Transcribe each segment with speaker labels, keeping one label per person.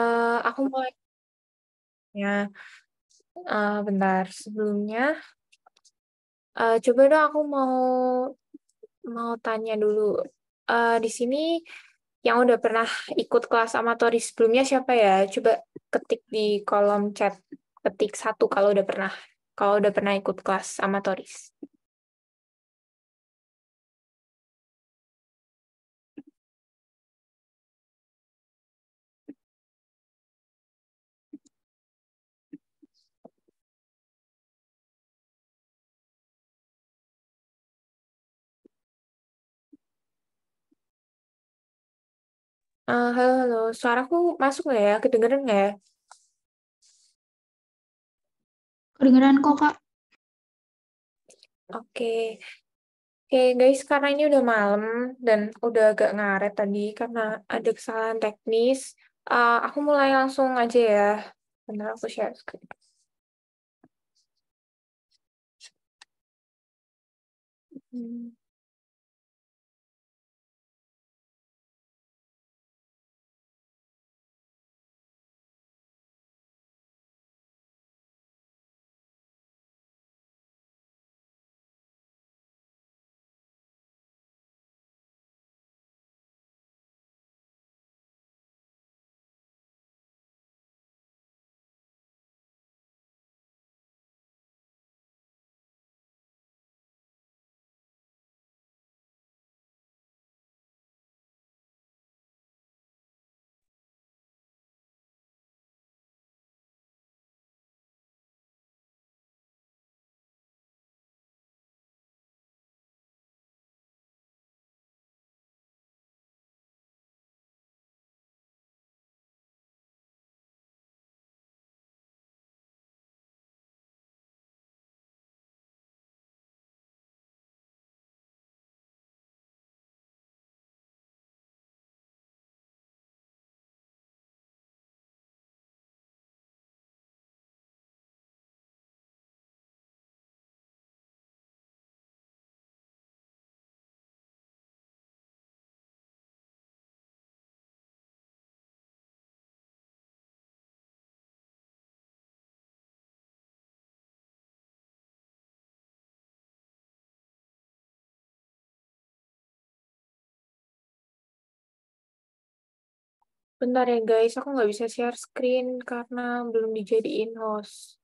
Speaker 1: uh, aku mau Ya, uh, bentar, sebelumnya, uh, coba dong aku mau mau tanya dulu, uh, di sini yang udah pernah ikut kelas amatori sebelumnya siapa
Speaker 2: ya? Coba ketik di kolom chat, ketik satu kalau udah pernah kalau udah pernah ikut kelas amatoris. Eh, halo halo, suaraku masuk nggak ya? Kedengeran nggak ya? Kedengeran kok, Kak. Oke. Oke guys, karena ini udah malam
Speaker 1: dan udah agak ngaret tadi karena ada kesalahan teknis, Uh, aku
Speaker 2: mulai langsung aja ya. Bentar aku share screen. Hmm. Bentar ya guys, aku nggak bisa share screen karena belum dijadiin host.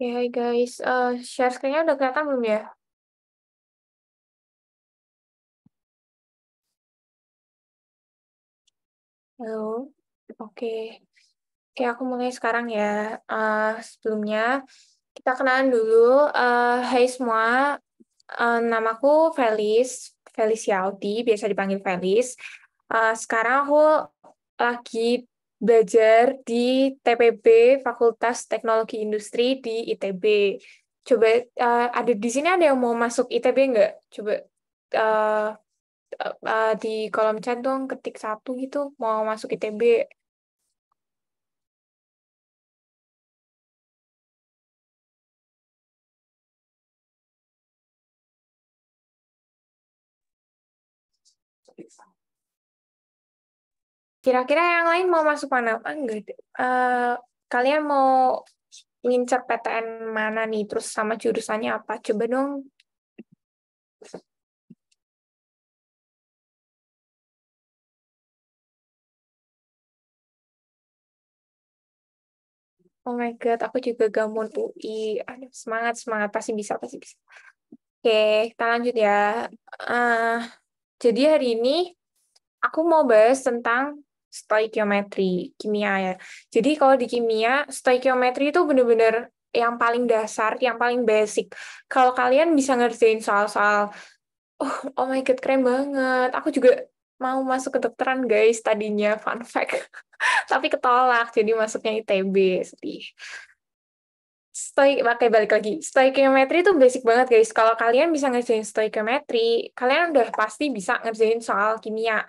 Speaker 2: Oke, hai guys. Uh, share screen-nya udah kelihatan belum ya? Halo. Oke. Oke, aku mulai sekarang
Speaker 1: ya. Uh, sebelumnya, kita kenalan dulu. Uh, hai semua, Uh, namaku Felis, Felis Yauti, biasa dipanggil Felis. Uh, sekarang aku lagi belajar di TPB Fakultas Teknologi Industri di ITB. Coba uh, ada di sini ada yang mau masuk ITB nggak? Coba uh, uh, di kolom chat
Speaker 2: dong ketik satu gitu mau masuk ITB. Thank Kira-kira yang lain mau masuk mana? Oh, enggak. Uh, kalian mau ngincer PTN mana nih? Terus sama jurusannya apa? Coba dong. Oh my god, aku juga gamon UI. Aduh, semangat, semangat, pasti bisa, pasti bisa.
Speaker 1: Oke, kita lanjut ya. Uh, jadi hari ini aku mau bahas tentang stoikiometri kimia ya. Jadi kalau di kimia stoikiometri itu benar-benar yang paling dasar, yang paling basic. Kalau kalian bisa ngerjain soal-soal, oh, oh my god keren banget. Aku juga mau masuk ke dokteran guys tadinya fun fact. Tapi ketolak jadi masuknya ITB sedih. Stoik, pakai balik lagi. Stoikiometri itu basic banget guys. Kalau kalian bisa ngerjain stoikiometri, kalian udah pasti bisa ngerjain soal kimia.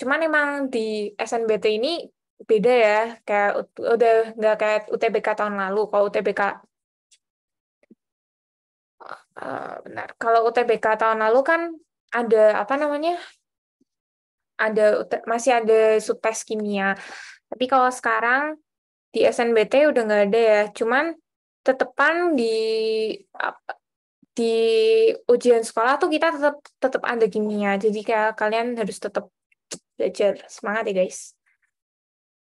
Speaker 1: Cuman emang di SNBT ini beda ya, kayak udah nggak kayak UTBK tahun lalu. Kalau UTBK Uh, eh, benar. Kalau UTBK tahun lalu kan ada apa namanya? Ada masih ada subtes kimia. Tapi kalau sekarang di SNBT udah nggak ada ya. Cuman tetepan di di ujian sekolah tuh kita tetap tetap ada kimia. Jadi kayak kalian harus tetap belajar. Semangat ya guys.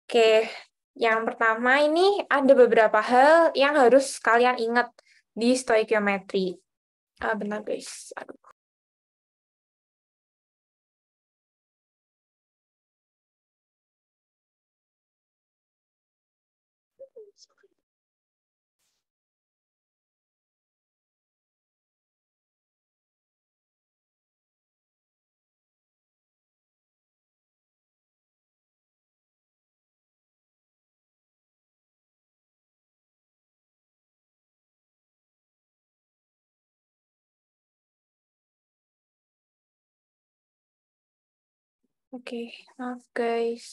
Speaker 1: Oke, yang pertama ini
Speaker 2: ada beberapa hal yang harus kalian ingat di stoikiometri. Ah, benar guys. Aduh. Oke, okay, maaf guys.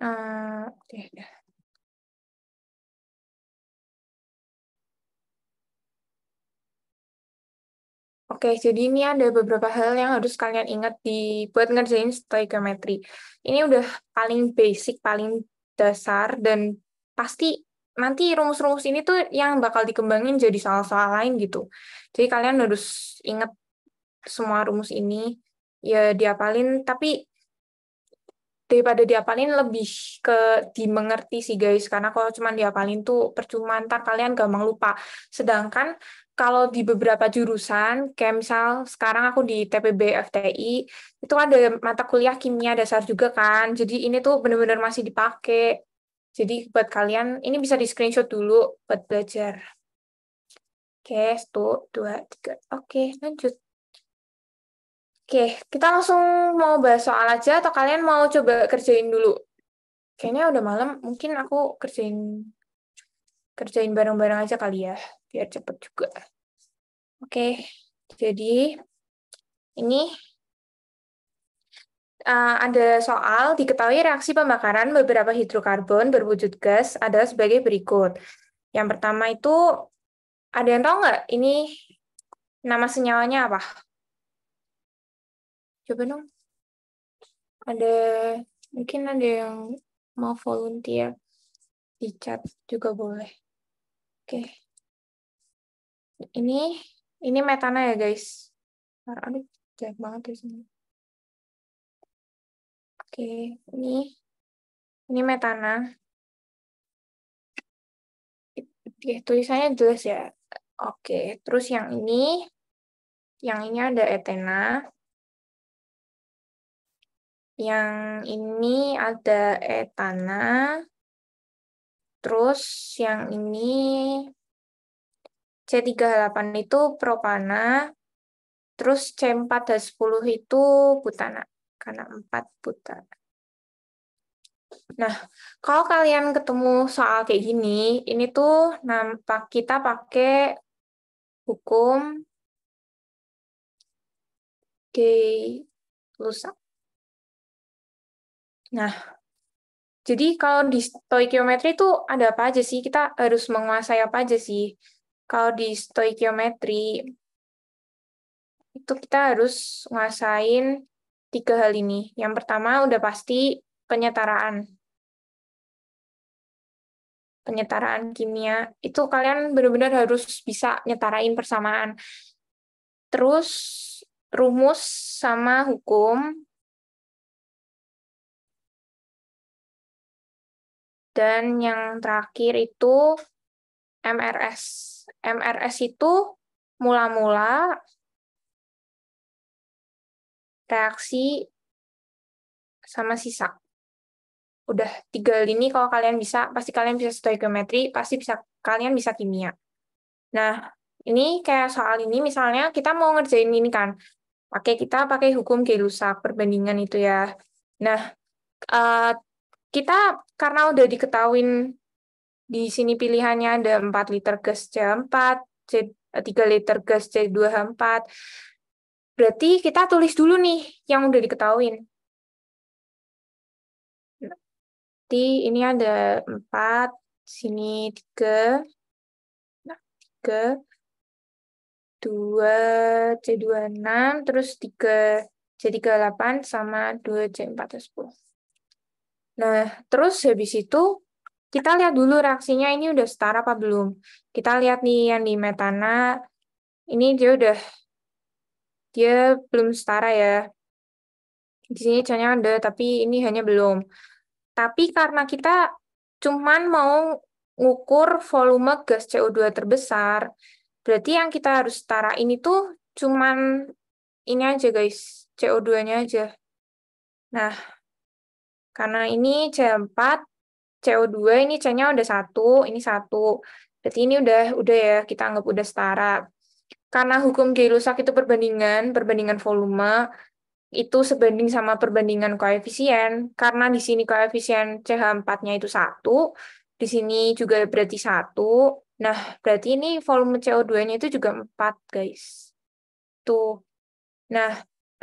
Speaker 2: Uh, eh, okay. Oke, jadi ini ada beberapa hal
Speaker 1: yang harus kalian ingat di buat ngerjain stoichiometry. Ini udah paling basic, paling dasar, dan pasti nanti rumus-rumus ini tuh yang bakal dikembangin jadi soal-soal lain gitu. Jadi kalian harus ingat semua rumus ini ya diapalin tapi daripada diapalin lebih ke dimengerti sih guys karena kalau cuma diapalin tuh percuma ntar kalian gampang lupa sedangkan kalau di beberapa jurusan kayak misal sekarang aku di TPB FTI itu ada mata kuliah kimia dasar juga kan jadi ini tuh bener-bener masih dipakai jadi buat kalian ini bisa di screenshot dulu buat belajar oke satu dua tiga oke lanjut Oke, kita langsung mau bahas soal aja atau kalian mau coba kerjain dulu? Kayaknya udah malam, mungkin aku kerjain kerjain bareng-bareng aja kali ya,
Speaker 2: biar cepet juga.
Speaker 1: Oke, jadi ini uh, ada soal diketahui reaksi pembakaran beberapa hidrokarbon berwujud gas adalah sebagai berikut. Yang pertama itu ada yang tahu nggak ini nama senyawanya apa? coba dong ada mungkin ada yang mau volunteer di chat juga boleh oke okay.
Speaker 2: ini ini metana ya guys ah, aduh jelek banget di ya sini oke okay. ini ini metana Oke, tulisannya jelas
Speaker 1: ya. Oke, terus yang ini, yang ini ada Etena,
Speaker 2: yang ini ada etana. Terus yang ini
Speaker 1: C38 itu propana. Terus C4 dan 10 itu butana. Karena 4 buta. Nah, kalau kalian ketemu soal kayak gini, ini tuh nampak kita
Speaker 2: pakai hukum kayak lusa. Nah,
Speaker 1: jadi kalau di stoikiometri itu ada apa aja sih? Kita harus menguasai apa aja sih? Kalau di stoikiometri itu kita harus nguasain tiga hal ini. Yang pertama udah pasti penyetaraan. Penyetaraan kimia itu kalian benar-benar
Speaker 2: harus bisa nyetarain persamaan. Terus rumus sama hukum Dan yang terakhir itu MRS. MRS itu mula-mula reaksi sama sisa. Udah
Speaker 1: tiga lini kalau kalian bisa, pasti kalian bisa stoikiometri pasti bisa kalian bisa kimia. Nah, ini kayak soal ini misalnya kita mau ngerjain ini kan. Pakai kita pakai hukum Gay-Lussac perbandingan itu ya. Nah, uh, kita karena udah diketahuin di sini pilihannya ada 4 liter gas C4, C, 3 eh, liter gas C2H4. Berarti kita
Speaker 2: tulis dulu nih yang udah diketahuin. Berarti ini ada 4, sini 3,
Speaker 1: nah 3, 2 C26, terus 3 C38 sama 2 C410. Nah, terus habis itu kita lihat dulu reaksinya ini udah setara apa belum. Kita lihat nih yang di metana, ini dia udah, dia belum setara ya. Di sini contohnya ada, tapi ini hanya belum. Tapi karena kita cuman mau ngukur volume gas CO2 terbesar, berarti yang kita harus setara ini tuh cuman ini aja guys, CO2-nya aja. Nah, karena ini C4, CO2 ini C-nya udah satu, ini satu. Berarti ini udah udah ya kita anggap udah setara. Karena hukum Gay-Lussac itu perbandingan, perbandingan volume itu sebanding sama perbandingan koefisien. Karena di sini koefisien CH4-nya itu satu, di sini juga berarti satu. Nah, berarti ini volume CO2-nya itu juga 4, guys. Tuh. Nah,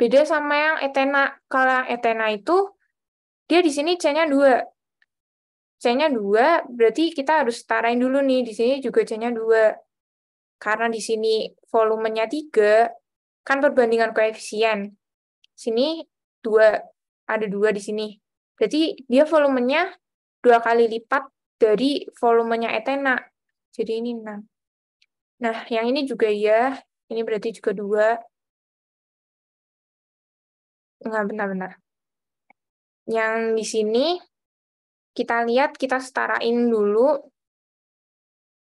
Speaker 1: beda sama yang etena. Kalau yang etena itu dia di sini C-nya 2. C-nya 2, berarti kita harus setarain dulu nih. Di sini juga C-nya 2. Karena di sini volumenya 3, kan perbandingan koefisien. Sini 2, ada 2 di sini. Berarti dia volumenya 2 kali lipat dari volumenya etena. Jadi ini 6.
Speaker 2: Nah, yang ini juga ya. Ini berarti juga 2. Enggak, benar-benar yang di sini kita lihat kita setarain dulu.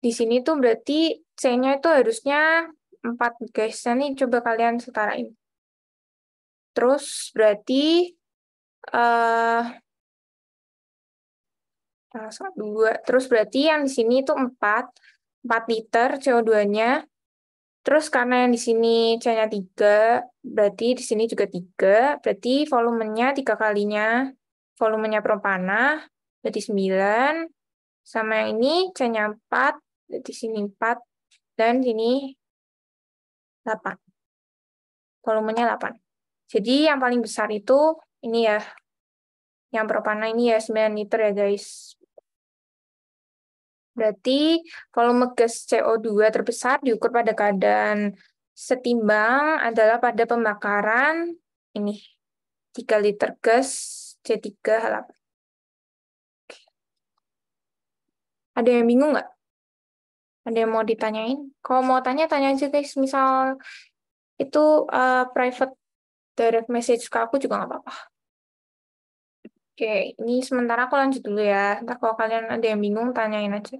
Speaker 2: Di sini tuh berarti
Speaker 1: C-nya itu harusnya 4 guys. Nah, ini coba kalian setarain. Terus berarti eh uh, 2. Terus berarti yang di sini itu 4 4 liter CO2-nya Terus karena yang di sini C-nya 3, berarti di sini juga tiga, berarti volumenya tiga kalinya volumenya propana, berarti sembilan. Sama yang ini C-nya 4, berarti sini empat dan sini delapan. Volumenya delapan. Jadi yang paling besar itu ini ya, yang propana ini ya sembilan liter ya guys. Berarti volume gas CO2 terbesar diukur pada keadaan setimbang adalah pada pembakaran ini 3 liter gas C3 H8. Ada yang bingung nggak? Ada yang mau ditanyain? Kalau mau tanya, tanya aja guys. Misal itu uh, private direct message ke
Speaker 2: aku juga nggak apa-apa.
Speaker 1: Oke, ini sementara aku lanjut dulu ya. Ntar kalau kalian ada yang bingung, tanyain aja.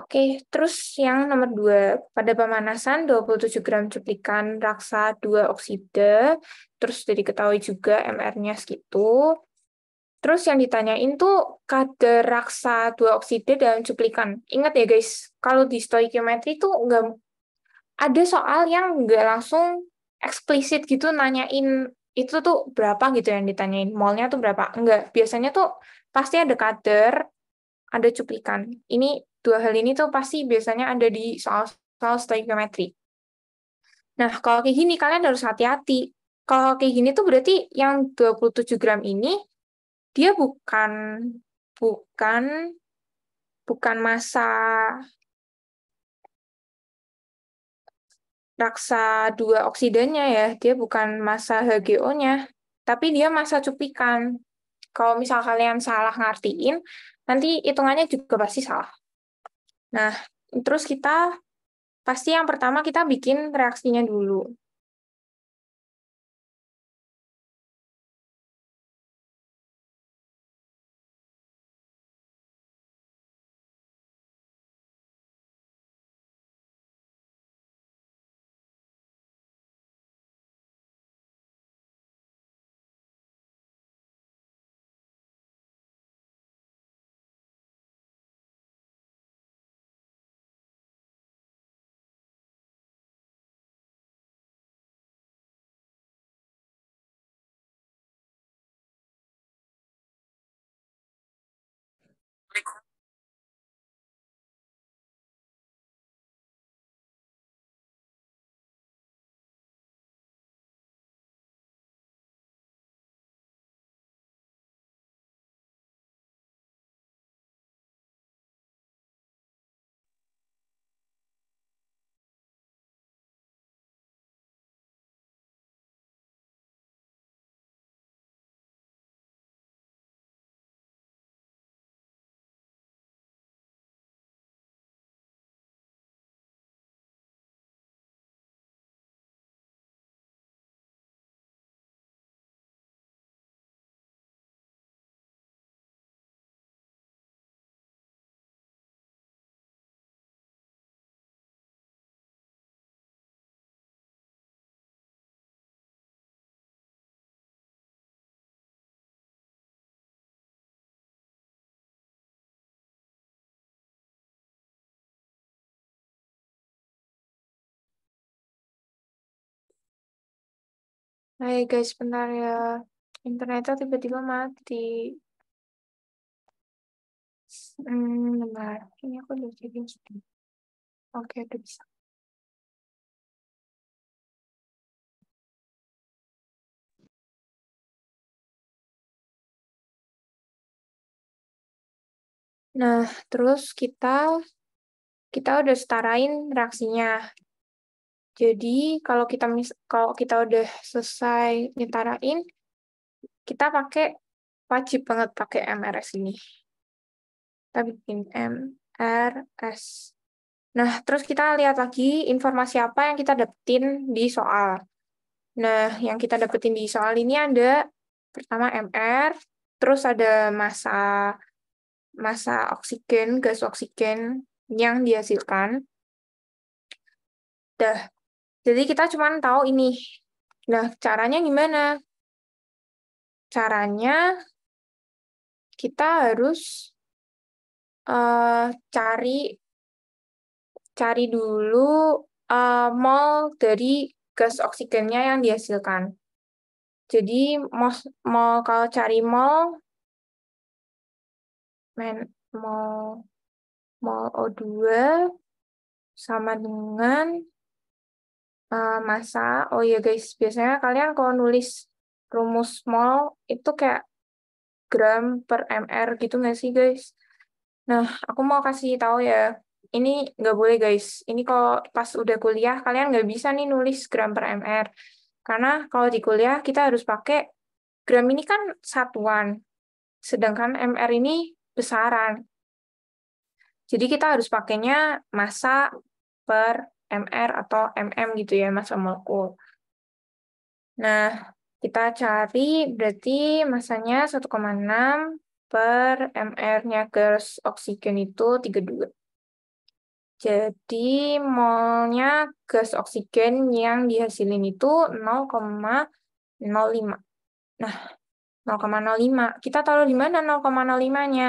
Speaker 1: Oke, terus yang nomor dua. Pada pemanasan, 27 gram cuplikan raksa 2 oksida. Terus jadi ketahui juga MR-nya segitu. Terus yang ditanyain tuh kadar raksa 2 oksida dalam cuplikan. Ingat ya guys, kalau di stoikiometri tuh nggak ada soal yang nggak langsung eksplisit gitu nanyain itu tuh berapa gitu yang ditanyain, mallnya tuh berapa? Enggak, biasanya tuh pasti ada kader, ada cuplikan. Ini dua hal ini tuh pasti biasanya ada di soal-soal stoichiometri. Nah, kalau kayak gini kalian harus hati-hati. Kalau kayak gini tuh berarti yang 27 gram ini
Speaker 2: dia bukan bukan bukan masa raksa
Speaker 1: dua oksidannya ya, dia bukan massa HGO-nya, tapi dia massa cuplikan. Kalau misal kalian salah ngartiin, nanti hitungannya juga pasti salah.
Speaker 2: Nah, terus kita pasti yang pertama kita bikin reaksinya dulu. Hai guys, bentar ya. Internetnya tiba-tiba mati. Hmm, bentar. Ini aku udah jadi gitu. Oke, udah bisa. Nah, terus kita kita udah setarain reaksinya. Jadi kalau
Speaker 1: kita mis kalau kita udah selesai nyetarain, kita pakai wajib banget pakai MRS ini. Kita bikin MRS. Nah, terus kita lihat lagi informasi apa yang kita dapetin di soal. Nah, yang kita dapetin di soal ini ada pertama MR, terus ada masa masa oksigen, gas oksigen yang dihasilkan. Dah, jadi kita cuma
Speaker 2: tahu ini. Nah, caranya gimana? Caranya kita harus uh, cari cari dulu uh, mol dari gas oksigennya yang dihasilkan. Jadi mau mol kalau cari mol men mol mol O2 sama dengan uh,
Speaker 1: masa. Oh iya guys, biasanya kalian kalau nulis rumus mol itu kayak gram per mr gitu nggak sih guys? Nah, aku mau kasih tahu ya, ini nggak boleh guys. Ini kalau pas udah kuliah kalian nggak bisa nih nulis gram per mr. Karena kalau di kuliah kita harus pakai gram ini kan satuan, sedangkan mr ini besaran. Jadi kita harus pakainya masa per MR atau MM gitu ya masa molekul. Nah, kita cari berarti masanya 1,6 per MR-nya gas oksigen itu 32. Jadi molnya gas oksigen yang dihasilin itu 0,05. Nah, 0,05. Kita taruh di mana 0,05-nya?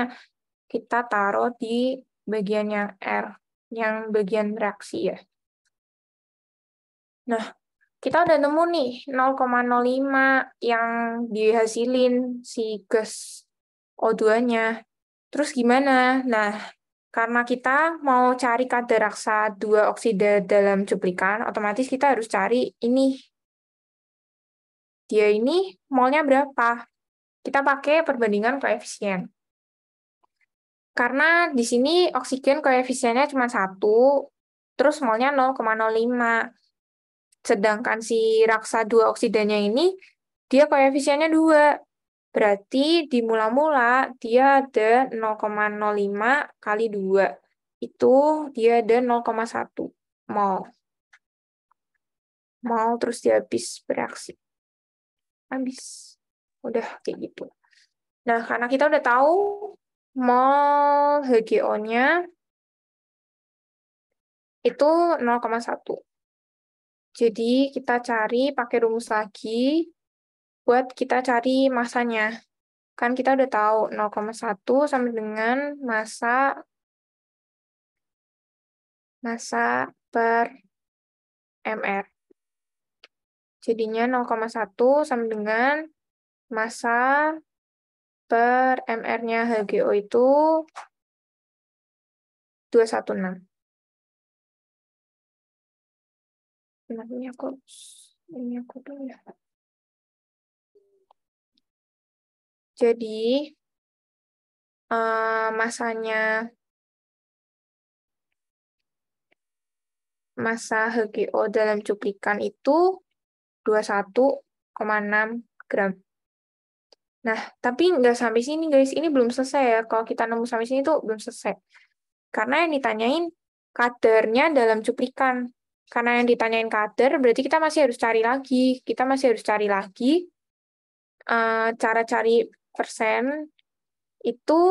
Speaker 1: Kita taruh di bagian yang R, yang bagian reaksi ya. Nah, kita udah nemu nih 0,05 yang dihasilin si gas O2-nya. Terus gimana? Nah, karena kita mau cari kadar raksa 2 oksida dalam cuplikan, otomatis kita harus cari ini. Dia ini molnya berapa? Kita pakai perbandingan koefisien. Karena di sini oksigen koefisiennya cuma satu, terus molnya Sedangkan si raksa dua oksidanya ini, dia koefisiennya dua Berarti di mula-mula dia ada 0,05 kali dua Itu dia ada 0,1 mol. Mol terus dia habis bereaksi. Habis. Udah kayak gitu.
Speaker 2: Nah, karena kita udah tahu mol HGO-nya itu 0,1. Jadi
Speaker 1: kita cari pakai rumus lagi buat kita cari masanya.
Speaker 2: Kan kita udah tahu 0,1 sama dengan masa masa per MR.
Speaker 1: Jadinya 0,1 sama dengan masa
Speaker 2: per MR-nya HGO itu 216. Nah, ini aku ini aku tuh ya. Jadi uh, masanya masa HGO dalam cuplikan itu
Speaker 1: 21,6 gram. Nah, tapi nggak sampai sini guys, ini belum selesai ya. Kalau kita nemu sampai sini tuh belum selesai. Karena yang ditanyain kadernya dalam cuplikan. Karena yang ditanyain kader, berarti kita masih harus cari lagi. Kita masih harus cari lagi eh, cara cari persen itu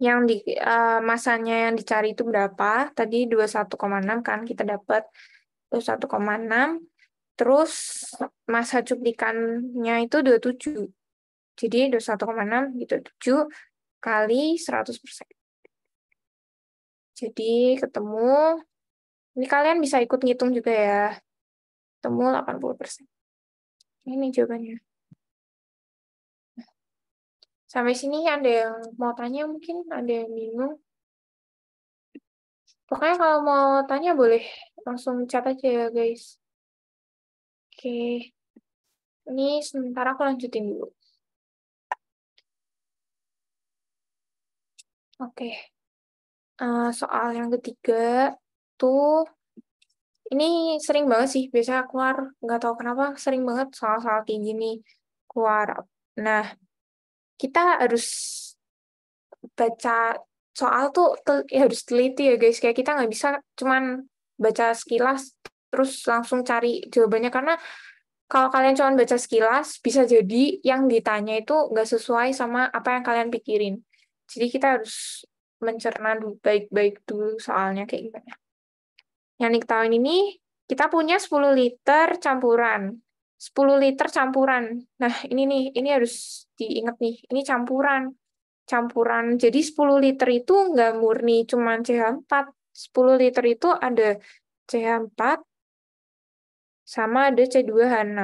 Speaker 1: yang di eh, masanya yang dicari itu berapa? Tadi 21,6 kan kita dapat 21,6. Terus masa cuplikannya itu 27. Jadi 21,6 gitu 7 kali 100%.
Speaker 2: Jadi ketemu ini kalian bisa ikut ngitung juga ya. Temu 80%. Ini jawabannya. Sampai sini ada yang mau tanya mungkin, ada yang bingung.
Speaker 1: Pokoknya kalau mau tanya boleh langsung chat aja ya guys.
Speaker 2: Oke. Ini sementara aku lanjutin dulu. Oke.
Speaker 1: Eh, soal yang ketiga, itu ini sering banget sih biasa keluar nggak tahu kenapa sering banget soal-soal kayak gini keluar nah kita harus baca soal tuh tel, ya harus teliti ya guys kayak kita nggak bisa cuman baca sekilas terus langsung cari jawabannya karena kalau kalian cuma baca sekilas bisa jadi yang ditanya itu nggak sesuai sama apa yang kalian pikirin jadi kita harus mencerna baik-baik dulu soalnya kayak gimana Teknik tahun ini kita punya 10 liter campuran. 10 liter campuran. Nah, ini nih, ini harus diingat nih. Ini campuran. Campuran. Jadi 10 liter itu nggak murni cuma CH4. 10 liter itu ada CH4 sama ada C2H6.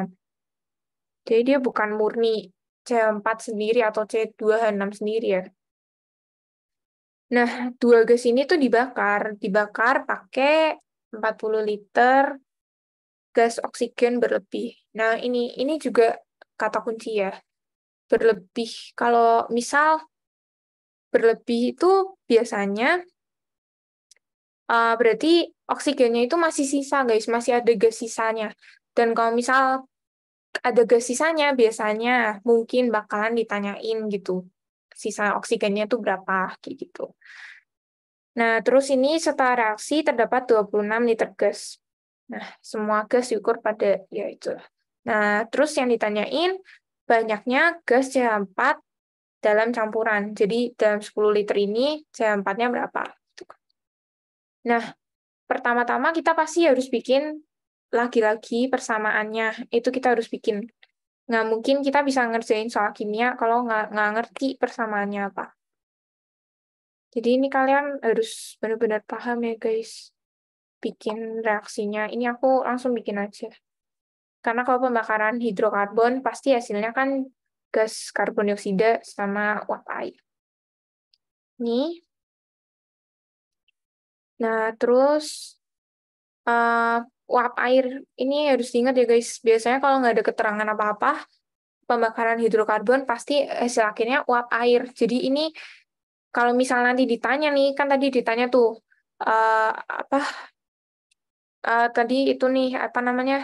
Speaker 1: Jadi dia bukan murni C4 sendiri atau C2H6 sendiri ya. Nah, dua gas ini tuh dibakar. Dibakar pakai 40 liter gas oksigen berlebih. Nah, ini ini juga kata kunci ya. Berlebih. Kalau misal berlebih itu biasanya uh, berarti oksigennya itu masih sisa, guys, masih ada gas sisanya. Dan kalau misal ada gas sisanya biasanya mungkin bakalan ditanyain gitu. Sisa oksigennya itu berapa kayak gitu. Nah, terus ini setelah reaksi terdapat 26 liter gas. Nah, semua gas diukur pada, ya itulah. Nah, terus yang ditanyain, banyaknya gas CH4 dalam campuran. Jadi, dalam 10 liter ini, CH4-nya berapa? Gitu kan. Nah, pertama-tama kita pasti harus bikin lagi-lagi persamaannya. Itu kita harus bikin. Nggak mungkin kita bisa ngerjain soal kimia kalau nggak, nggak ngerti persamaannya apa. Jadi ini kalian harus benar-benar paham ya guys. Bikin reaksinya. Ini aku langsung bikin aja. Karena kalau pembakaran hidrokarbon pasti hasilnya kan gas karbon
Speaker 2: dioksida sama uap air. Nih. Nah, terus uh, uap air ini
Speaker 1: harus diingat ya guys. Biasanya kalau nggak ada keterangan apa-apa, pembakaran hidrokarbon pasti hasil akhirnya uap air. Jadi ini kalau misal nanti ditanya nih kan tadi ditanya tuh uh, apa uh, tadi itu nih apa namanya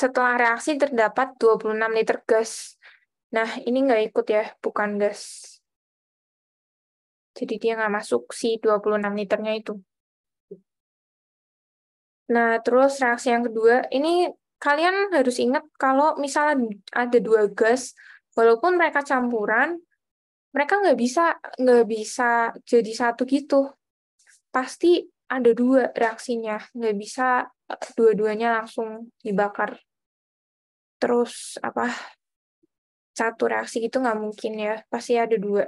Speaker 1: setelah reaksi terdapat 26 liter gas. Nah, ini nggak ikut ya, bukan gas. Jadi dia nggak masuk si 26 liternya itu.
Speaker 2: Nah, terus reaksi yang kedua, ini
Speaker 1: kalian harus ingat kalau misalnya ada dua gas, walaupun mereka campuran, mereka nggak bisa nggak bisa jadi satu gitu pasti ada dua reaksinya nggak bisa eh, dua-duanya langsung dibakar terus apa satu reaksi itu nggak mungkin ya pasti ada dua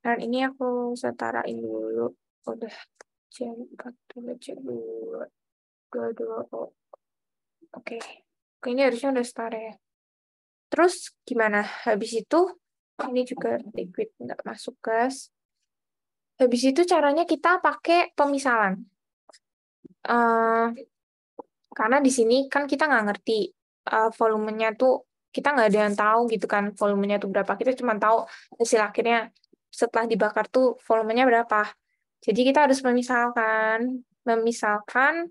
Speaker 1: dan ini aku setarain dulu udah jam empat dua dua dua oh. oke ini harusnya udah setara ya terus gimana habis itu ini juga liquid nggak masuk gas habis itu caranya kita pakai pemisalan uh, eh, karena di sini kan kita nggak ngerti uh, volumenya tuh kita nggak ada yang tahu gitu kan volumenya tuh berapa kita cuma tahu hasil akhirnya setelah dibakar tuh volumenya berapa jadi kita harus memisalkan memisalkan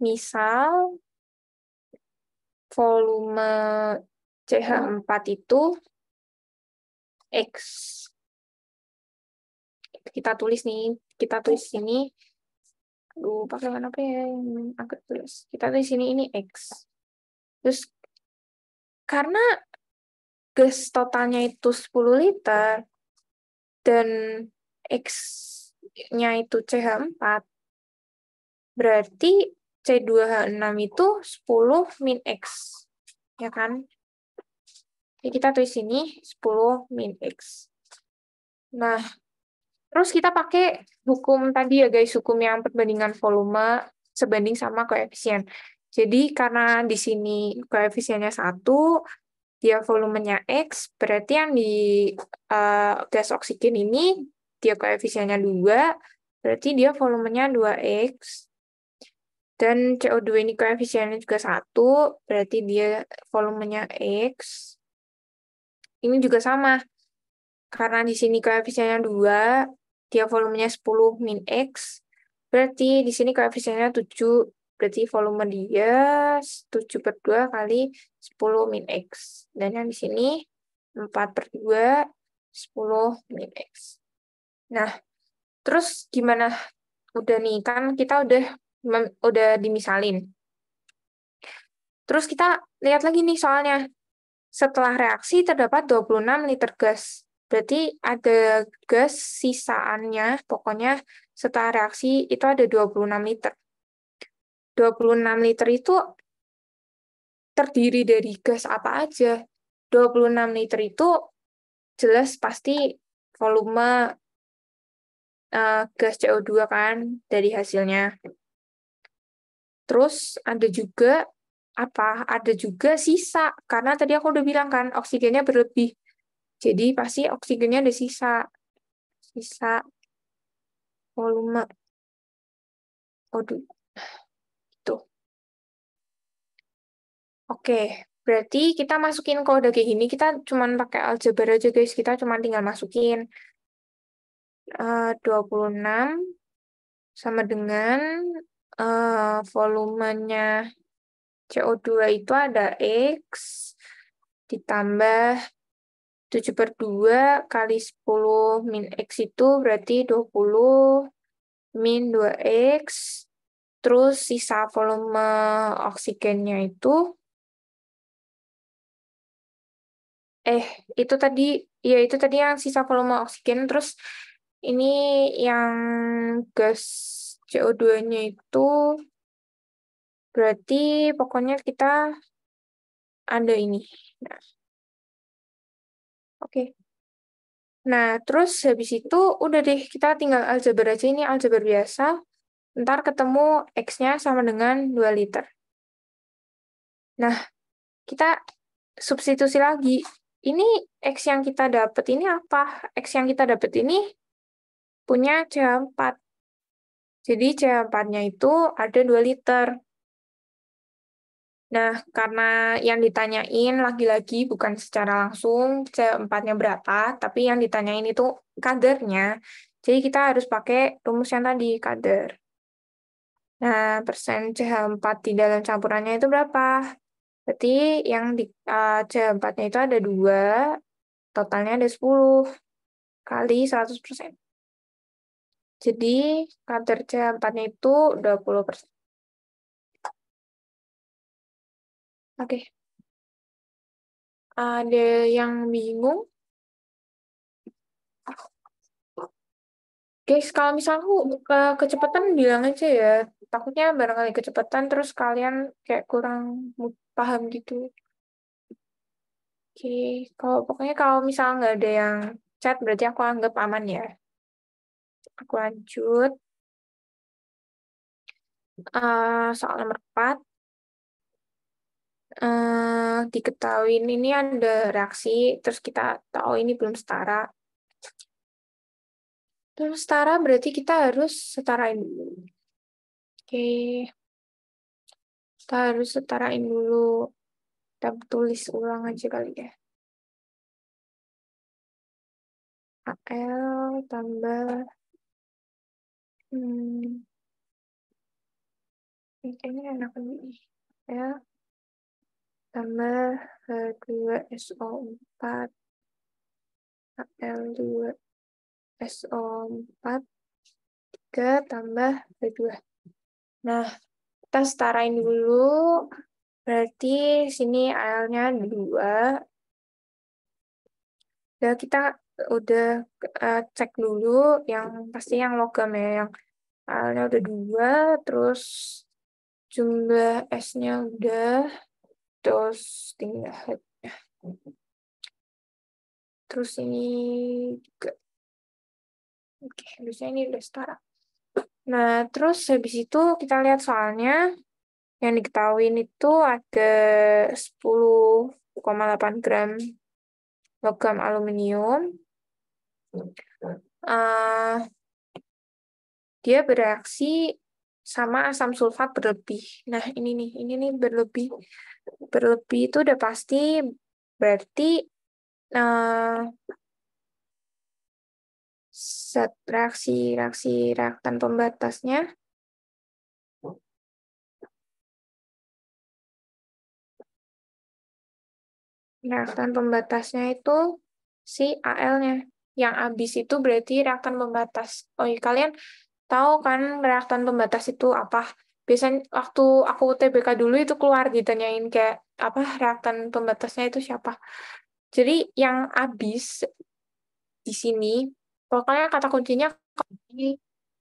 Speaker 2: misal volume CH4 itu X. Kita tulis nih, kita tulis sini. Aduh, pakai warna apa ya? Aku tulis. Kita tulis sini, ini X. Terus, karena gas totalnya itu 10 liter, dan
Speaker 1: X-nya itu CH4, berarti C2H6 itu 10 min X, ya kan? Jadi kita tulis sini 10 min X. Nah, terus kita pakai hukum tadi ya guys, hukum yang perbandingan volume sebanding sama koefisien. Jadi karena di sini koefisiennya satu, dia volumenya X, berarti yang di uh, gas oksigen ini dia koefisiennya dua, berarti dia volumenya 2X. Dan CO2 ini koefisiennya juga satu, berarti dia volumenya X ini juga sama. Karena di sini koefisiennya 2, dia volumenya 10 min X, berarti di sini koefisiennya 7, berarti volume dia 7 per 2 kali 10 min X. Dan yang di sini 4 per 2, 10 min X. Nah, terus gimana? Udah nih, kan kita udah udah dimisalin. Terus kita lihat lagi nih soalnya. Setelah reaksi terdapat 26 liter gas. Berarti ada gas sisaannya, pokoknya setelah reaksi itu ada 26 liter. 26
Speaker 2: liter itu terdiri dari gas apa aja. 26 liter itu jelas pasti volume
Speaker 1: eh, gas CO2 kan dari hasilnya. Terus ada juga apa ada juga sisa karena tadi aku udah bilang kan oksigennya berlebih jadi pasti oksigennya ada sisa sisa
Speaker 2: volume Aduh. itu oke berarti kita masukin kode kayak gini kita
Speaker 1: cuman pakai aljabar aja guys kita cuman tinggal masukin eh, uh, 26 sama dengan uh, volumenya CO2 itu ada X ditambah 7 per 2 kali 10 min X itu berarti
Speaker 2: 20 min 2X, terus sisa volume oksigennya itu, eh,
Speaker 1: itu tadi, ya itu tadi yang sisa volume oksigen, terus ini yang gas CO2-nya itu
Speaker 2: Berarti pokoknya kita ada ini. Nah. Oke. Okay. Nah, terus habis itu udah deh kita tinggal
Speaker 1: aljabar aja ini aljabar biasa. Ntar ketemu X-nya sama dengan 2 liter. Nah, kita substitusi lagi. Ini X yang kita dapat ini apa? X yang kita dapat ini punya c 4 Jadi c 4 nya itu ada 2 liter. Nah, karena yang ditanyain lagi-lagi bukan secara langsung C4-nya berapa, tapi yang ditanyain itu kadernya. Jadi kita harus pakai rumus yang tadi, kader. Nah, persen CH4 di dalam campurannya itu berapa? Berarti yang di uh, eh, CH4-nya itu ada
Speaker 2: 2, totalnya ada 10 kali 100%. Jadi, kader CH4-nya itu 20%. Oke. Okay. Ada yang bingung? Guys,
Speaker 1: kalau misalnya aku eh, kecepatan bilang aja ya. Takutnya barangkali kecepatan terus kalian kayak kurang paham gitu. Oke, okay. kalau pokoknya kalau misalnya nggak ada yang chat berarti aku anggap aman ya. Aku lanjut. Uh, soal nomor 4 eh, diketahui ini ada reaksi, terus kita tahu ini belum setara. Belum setara berarti kita harus setarain dulu. Oke.
Speaker 2: Kita harus setarain dulu. Kita tulis ulang aja kali ya. AL tambah hmm, ini enak ini ya tambah h 2SO4 HL2 SO4
Speaker 1: 3 tambah B2 nah kita setarain dulu berarti sini AL-nya 2 Ya, kita udah uh, cek dulu yang pasti yang logam ya yang AL-nya udah 2 terus jumlah
Speaker 2: S-nya udah terus tinggal, terus ini juga oke harusnya ini udah setara nah
Speaker 1: terus habis itu kita lihat soalnya yang diketahui itu ada 10,8 gram logam aluminium uh, dia bereaksi sama asam sulfat berlebih. Nah, ini nih, ini nih berlebih. Berlebih itu udah pasti berarti
Speaker 2: uh, reaksi reaksi reaktan pembatasnya reaktan pembatasnya itu si Al-nya. Yang habis itu berarti reaktan pembatas. Oh,
Speaker 1: kalian tahu kan reaktan pembatas itu apa? Biasanya waktu aku TBK dulu itu keluar ditanyain kayak apa reaktan pembatasnya itu siapa. Jadi yang abis di sini pokoknya kata kuncinya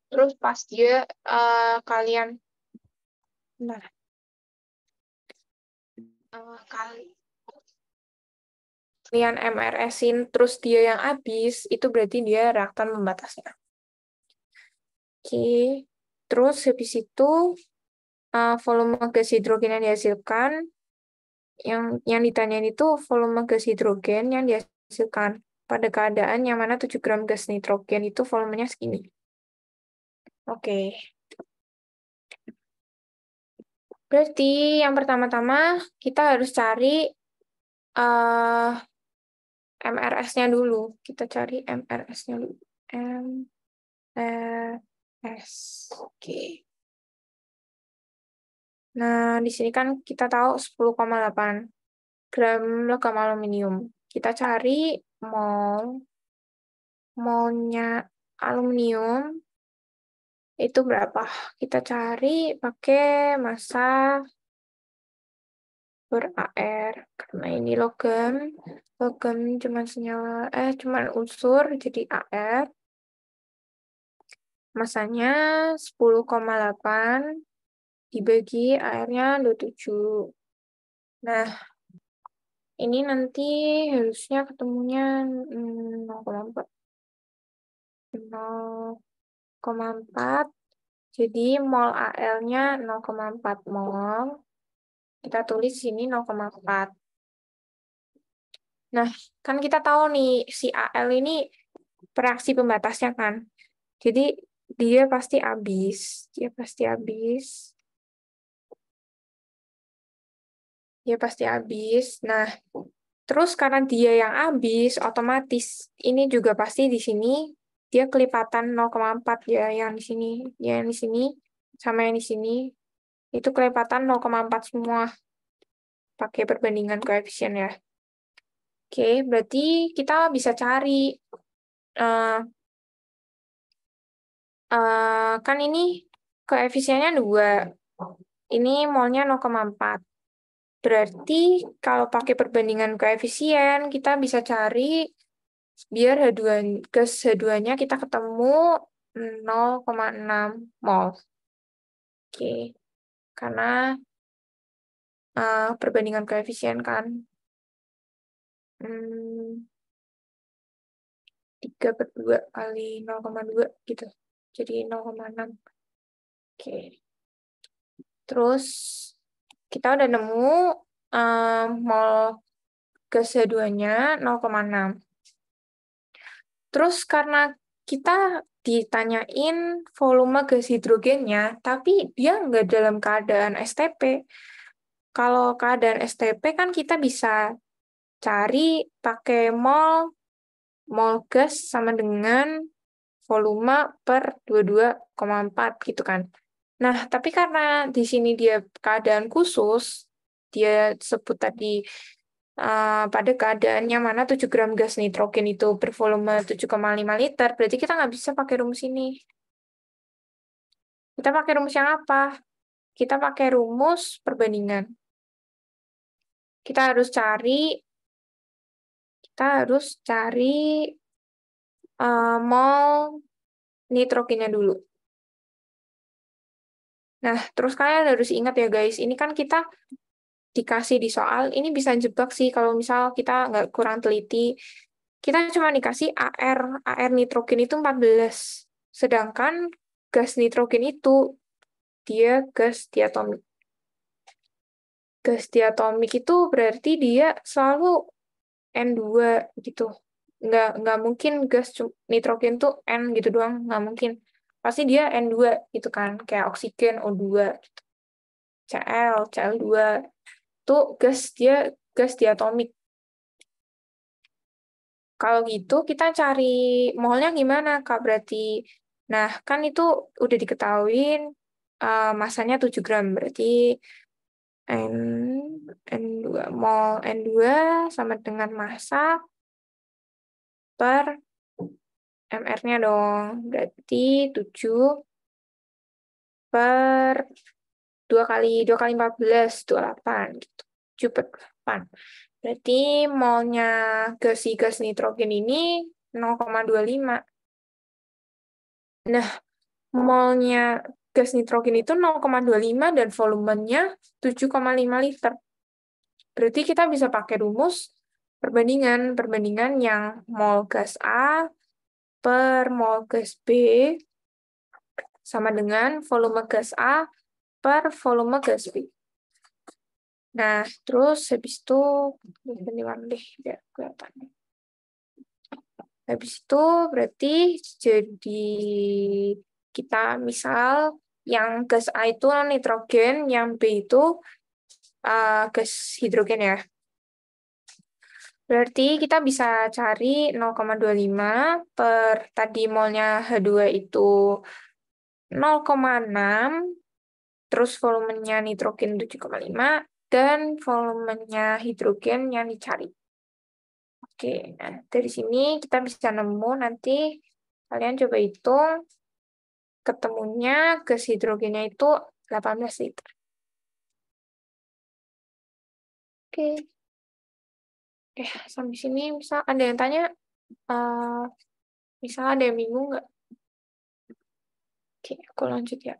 Speaker 2: terus pas dia uh, kalian nah uh, kali kalian
Speaker 1: MRS-in terus dia yang habis itu berarti dia reaktan pembatasnya okay. terus habis itu uh, volume gas hidrogen yang dihasilkan yang yang ditanyain itu volume gas hidrogen yang dihasilkan pada keadaan yang mana 7 gram gas nitrogen itu volumenya segini.
Speaker 2: Oke. Berarti yang pertama-tama kita harus cari uh, eh, MRS-nya dulu. Kita cari MRS-nya dulu. M, S. Oke. Okay. Nah,
Speaker 1: di sini kan kita tahu 10,8 gram logam aluminium. Kita cari mol. Molnya aluminium itu berapa? Kita cari pakai massa per AR. Karena ini logam, logam cuma senyawa, eh cuma unsur, jadi AR masanya 10,8 dibagi airnya
Speaker 2: 27. Nah, ini nanti harusnya ketemunya 0,4. Hmm,
Speaker 1: 0,4. Jadi mol AL-nya 0,4 mol. Kita tulis sini 0,4. Nah, kan kita tahu nih si AL ini beraksi pembatasnya kan. Jadi dia pasti habis, dia pasti habis. Dia pasti habis. Nah, terus karena dia yang habis, otomatis ini juga pasti di sini dia kelipatan 0,4 ya yang di sini, ya yang di sini sama yang di sini itu kelipatan 0,4 semua pakai perbandingan koefisien ya. Oke, berarti kita bisa cari uh, Eh, kan ini koefisiennya dua, Ini molnya 0,4. Berarti kalau pakai perbandingan koefisien, kita bisa cari biar haduan gas haduannya kita ketemu
Speaker 2: 0,6 mol. Oke. Karena uh, perbandingan koefisien kan hmm, 3 per 2 kali 0,2 gitu jadi 0,6 oke terus
Speaker 1: kita udah nemu um, mol keseduanya 0,6 terus karena kita ditanyain volume gas hidrogennya, tapi dia nggak dalam keadaan STP. Kalau keadaan STP kan kita bisa cari pakai mol, mol gas sama dengan volume per 22,4 gitu kan. Nah, tapi karena di sini dia keadaan khusus, dia sebut tadi uh, pada keadaan yang mana 7 gram gas nitrogen itu bervolume 7,5 liter, berarti kita nggak bisa pakai rumus ini.
Speaker 2: Kita pakai rumus yang apa? Kita pakai rumus perbandingan. Kita harus cari kita harus cari uh, mol nitrogennya
Speaker 1: dulu. Nah, terus kalian harus ingat ya guys, ini kan kita dikasih di soal, ini bisa jebak sih kalau misal kita nggak kurang teliti. Kita cuma dikasih AR, AR nitrogen itu 14. Sedangkan gas nitrogen itu dia gas diatomik. Gas diatomik itu berarti dia selalu N2 gitu nggak nggak mungkin gas nitrogen tuh N gitu doang nggak mungkin pasti dia N2 gitu kan kayak oksigen O2 gitu. Cl Cl2 itu gas dia gas diatomik kalau gitu kita cari molnya gimana kak berarti nah kan itu udah diketahui uh, eh, masanya 7 gram berarti N, N2 mol N2 sama dengan massa
Speaker 2: per MR-nya dong. Berarti 7 per 2 kali 2 kali 14,
Speaker 1: 28 gitu. 7 per 8. Berarti molnya gas gas nitrogen ini 0,25. Nah, molnya gas nitrogen itu 0,25 dan volumenya 7,5 liter. Berarti kita bisa pakai rumus perbandingan perbandingan yang mol gas A per mol gas B sama dengan volume gas A per volume gas B. Nah, terus habis itu perbandingan deh biar kelihatan. Habis itu berarti jadi kita misal yang gas A itu nitrogen, yang B itu uh, gas hidrogen ya. Berarti kita bisa cari 0,25 per tadi molnya H2 itu 0,6, terus volumenya nitrogen 7,5, dan volumenya hidrogen yang dicari. Oke, nah dari sini kita bisa nemu nanti kalian coba hitung
Speaker 2: ketemunya gas hidrogennya itu 18 liter. Oke. Oke, sampai sini misal ada yang tanya, uh, misal ada yang bingung nggak? Oke, aku lanjut ya.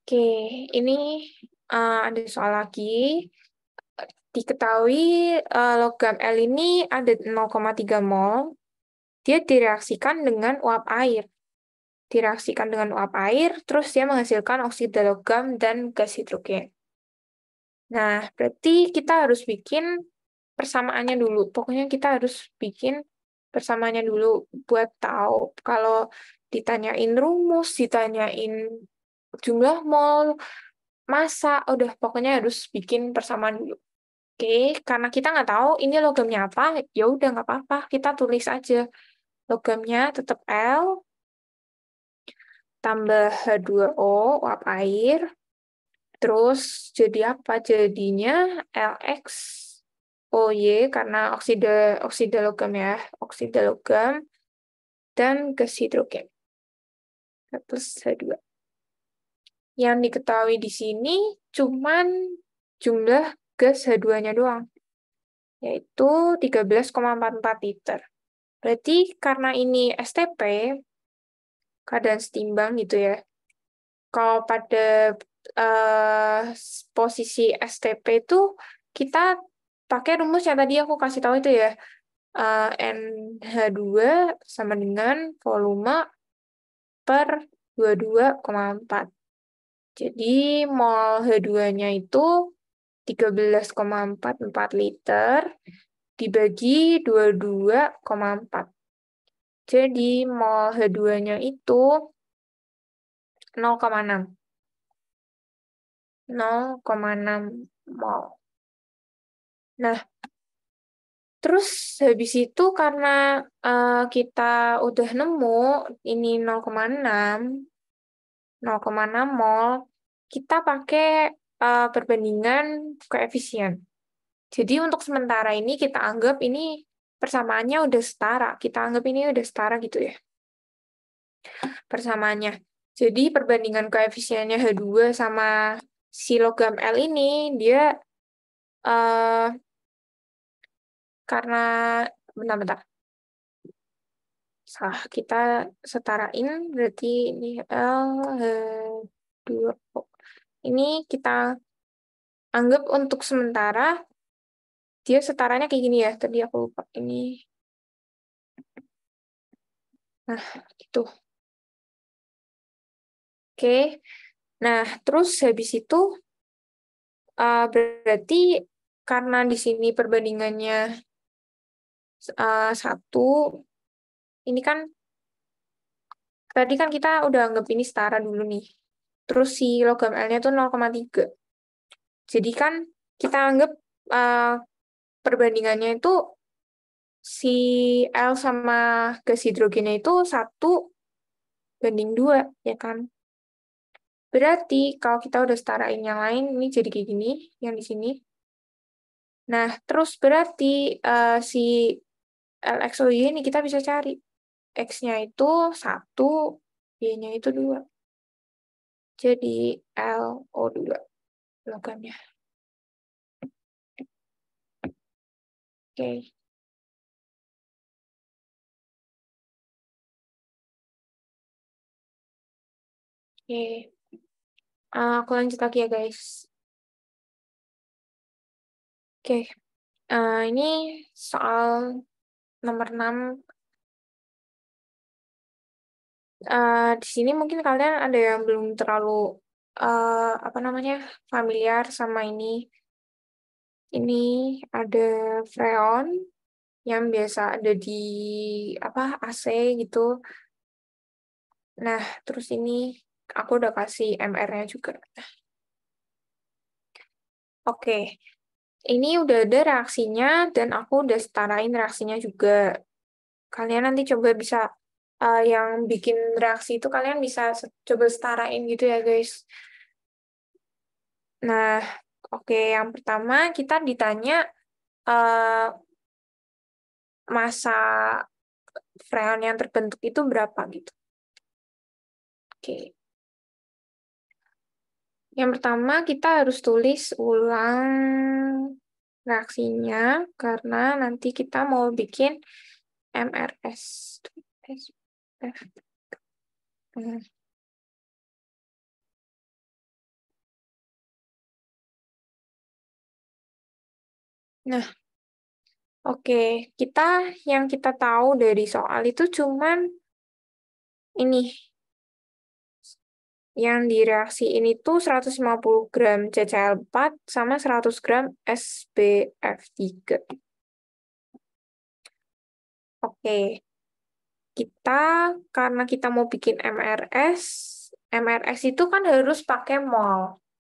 Speaker 2: Oke, ini uh, ada soal lagi.
Speaker 1: Diketahui uh, logam L ini ada 0,3 mol. Dia direaksikan dengan uap air direaksikan dengan uap air, terus dia menghasilkan oksida logam dan gas hidrogen. Nah, berarti kita harus bikin persamaannya dulu. Pokoknya kita harus bikin persamaannya dulu buat tahu kalau ditanyain rumus, ditanyain jumlah mol, masa, udah pokoknya harus bikin persamaan dulu. Oke, karena kita nggak tahu ini logamnya apa, ya udah nggak apa-apa, kita tulis aja. Logamnya tetap L, tambah H2O, uap air, Terus jadi apa? Jadinya LX OY karena oksida oksida logam ya, oksida logam dan gas hidrogen. Plus H2. Yang diketahui di sini cuman jumlah gas H2-nya doang, yaitu 13,44 liter. Berarti karena ini STP, keadaan setimbang gitu ya, kalau pada uh, posisi STP itu kita pakai rumus yang tadi aku kasih tahu itu ya. Uh, eh, NH2 sama dengan volume per 22,4. Jadi mol H2-nya itu 13,44 liter dibagi 22,4. Jadi mol H2-nya itu
Speaker 2: 0,6 mol. Nah, terus habis itu karena
Speaker 1: uh, kita udah nemu ini 0,6 0,6 mol, kita pakai uh, perbandingan koefisien. Jadi untuk sementara ini kita anggap ini persamaannya udah setara. Kita anggap ini udah setara gitu ya. Persamaannya. Jadi perbandingan koefisiennya H2 sama si logam L ini dia uh, karena benar-benar salah kita setarain berarti ini L
Speaker 2: dua oh.
Speaker 1: ini kita anggap untuk
Speaker 2: sementara dia setaranya kayak gini ya tadi aku lupa ini nah itu oke okay. Nah, terus habis itu uh,
Speaker 1: berarti karena di sini perbandingannya uh, satu, ini kan tadi kan kita udah anggap ini setara dulu nih. Terus si logam L-nya tuh 0,3. Jadi kan kita anggap uh, perbandingannya itu si L sama gas hidrogennya itu satu banding dua ya kan? Berarti kalau kita udah setarain yang lain, ini jadi kayak gini, yang di sini. Nah, terus berarti uh, si LXOY ini kita bisa cari. X-nya itu
Speaker 2: 1,
Speaker 1: Y-nya itu 2.
Speaker 2: Jadi LO2 logamnya. Oke. Okay. Oke. Okay. Uh, aku lanjut lagi ya guys. Oke, okay. uh, eh, ini soal nomor 6. Uh, eh, di sini mungkin kalian ada
Speaker 1: yang belum terlalu uh, apa namanya familiar sama ini. Ini ada freon yang biasa ada di apa AC gitu. Nah, terus ini aku udah kasih MR-nya juga. Oke, ini udah ada reaksinya dan aku udah setarain reaksinya juga. Kalian nanti coba bisa uh, yang bikin reaksi itu kalian bisa coba setarain gitu ya guys. Nah, oke okay, yang pertama kita ditanya uh, masa freon yang terbentuk itu berapa gitu. Oke. Yang pertama, kita harus tulis ulang reaksinya karena nanti kita mau bikin
Speaker 2: MRS. Nah, oke, kita yang kita tahu dari soal itu cuman ini
Speaker 1: yang ini tuh 150 gram CCl4 sama 100 gram SBF3. Oke, kita karena kita mau bikin MRS, MRS itu kan harus pakai mol.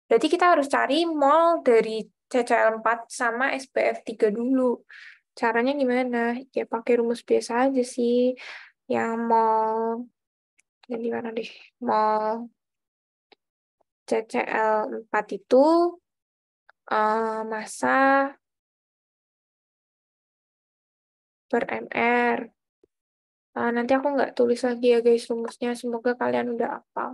Speaker 1: Berarti kita harus cari mol dari CCl4 sama SBF3 dulu. Caranya gimana? Ya pakai rumus biasa aja sih. Yang mol, ini mana deh? Mol
Speaker 2: CCl4 itu uh, eh, massa per mr. Uh, ah, nanti aku nggak tulis lagi ya guys rumusnya, semoga kalian udah hafal.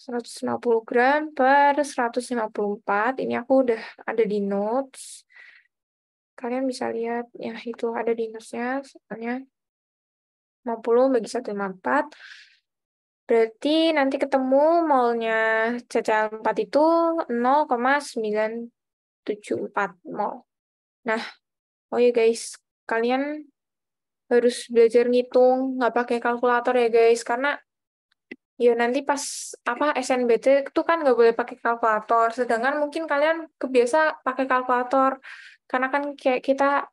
Speaker 1: 150 gram per 154, ini aku udah ada di notes. Kalian bisa lihat, ya itu ada di notesnya, soalnya 50 bagi 154. Berarti nanti ketemu mallnya caca 4 itu 0,974 mall Nah, oh ya guys, kalian harus belajar ngitung, nggak pakai kalkulator ya guys, karena ya nanti pas apa SNBT itu kan nggak boleh pakai kalkulator, sedangkan mungkin kalian kebiasa pakai kalkulator, karena kan kayak kita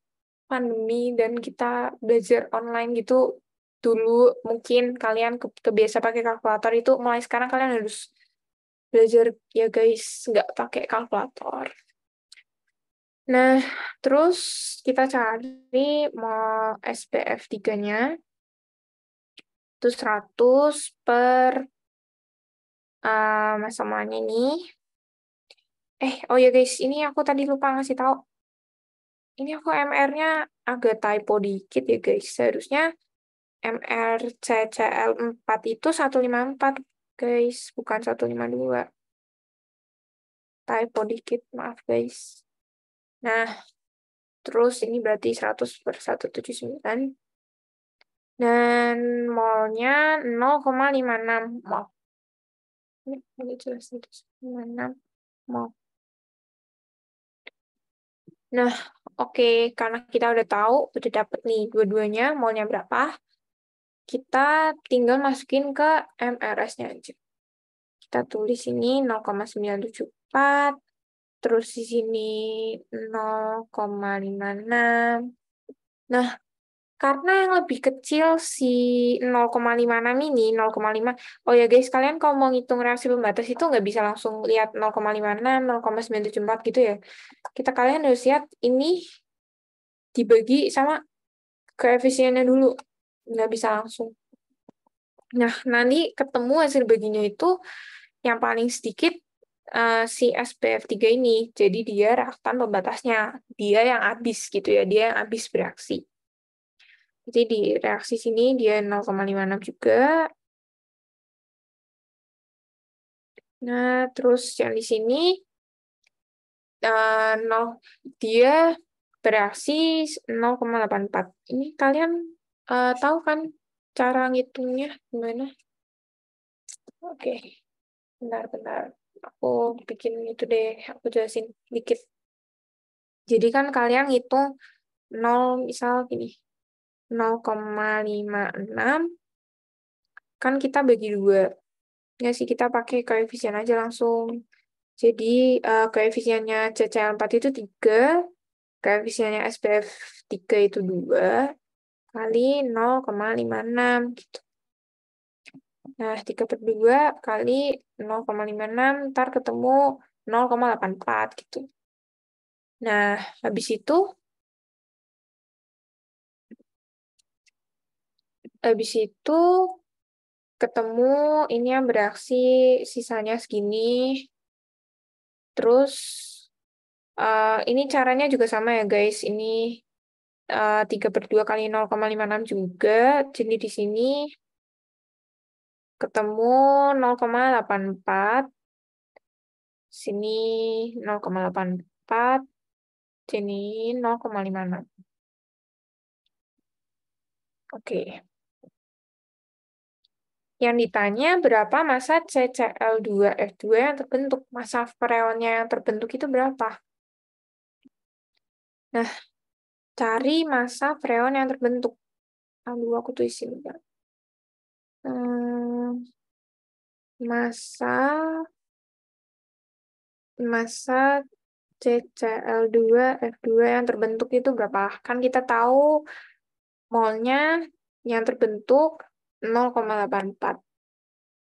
Speaker 1: pandemi dan kita belajar online gitu dulu mungkin kalian ke kebiasa pakai kalkulator itu mulai sekarang kalian harus belajar ya guys nggak pakai kalkulator nah terus kita cari mau SPF 3 nya itu 100 per uh, ah, mana nih eh oh ya guys ini aku tadi lupa ngasih tahu ini aku MR-nya agak typo dikit ya guys. Seharusnya MRCCL4 itu 154, guys, bukan 152. Typo dikit, maaf guys. Nah, terus ini berarti 100 per 179.
Speaker 2: Dan molnya 0,56 mol. Ini agak jelas 156 mol.
Speaker 1: Nah, oke, okay. karena kita udah tahu, udah dapet nih dua-duanya molnya berapa, kita tinggal masukin ke MRS-nya aja. Kita tulis ini 0,974, terus di sini 0,56. Nah, karena yang lebih kecil si 0,56 ini, 0,5, oh ya guys, kalian kalau mau ngitung reaksi pembatas itu nggak bisa langsung lihat 0,56, 0,974 gitu ya. Kita kalian harus lihat ini dibagi sama koefisiennya dulu nggak bisa langsung. Nah, nanti ketemu hasil baginya itu yang paling sedikit uh, si SPF3 ini. Jadi dia reaktan pembatasnya, dia yang habis gitu ya, dia yang habis bereaksi. Jadi di
Speaker 2: reaksi sini dia 0,56 juga. Nah, terus yang di sini uh, eh, 0,
Speaker 1: dia bereaksi 0,84. Ini kalian uh, tahu kan cara ngitungnya gimana? Oke, okay. benar-benar. Aku bikin itu deh, aku jelasin dikit. Jadi kan kalian ngitung 0, misal gini, 0,56 kan kita bagi dua ya sih kita pakai koefisien aja langsung jadi uh, koefisiennya CCL4 itu 3 koefisiennya SPF 3 itu 2 kali 0,56 gitu. Nah, 3 per 2 kali
Speaker 2: 0,56, ntar ketemu 0,84 gitu. Nah, habis itu, habis itu ketemu ini yang bereaksi
Speaker 1: sisanya segini. Terus, uh, ini caranya juga sama ya guys, ini Eh, tiga 3 per 2 kali enam juga. Jadi di sini ketemu nol delapan
Speaker 2: empat Sini nol delapan 0,84. Sini enam Oke. Yang ditanya berapa massa
Speaker 1: CCl2F2 yang terbentuk? Massa freonnya yang terbentuk itu berapa?
Speaker 2: Nah, cari masa freon yang terbentuk. Aduh, aku tulis ini. Ya. Hmm, masa massa CCl2
Speaker 1: F2 yang terbentuk itu berapa? Kan kita tahu molnya yang terbentuk 0,84.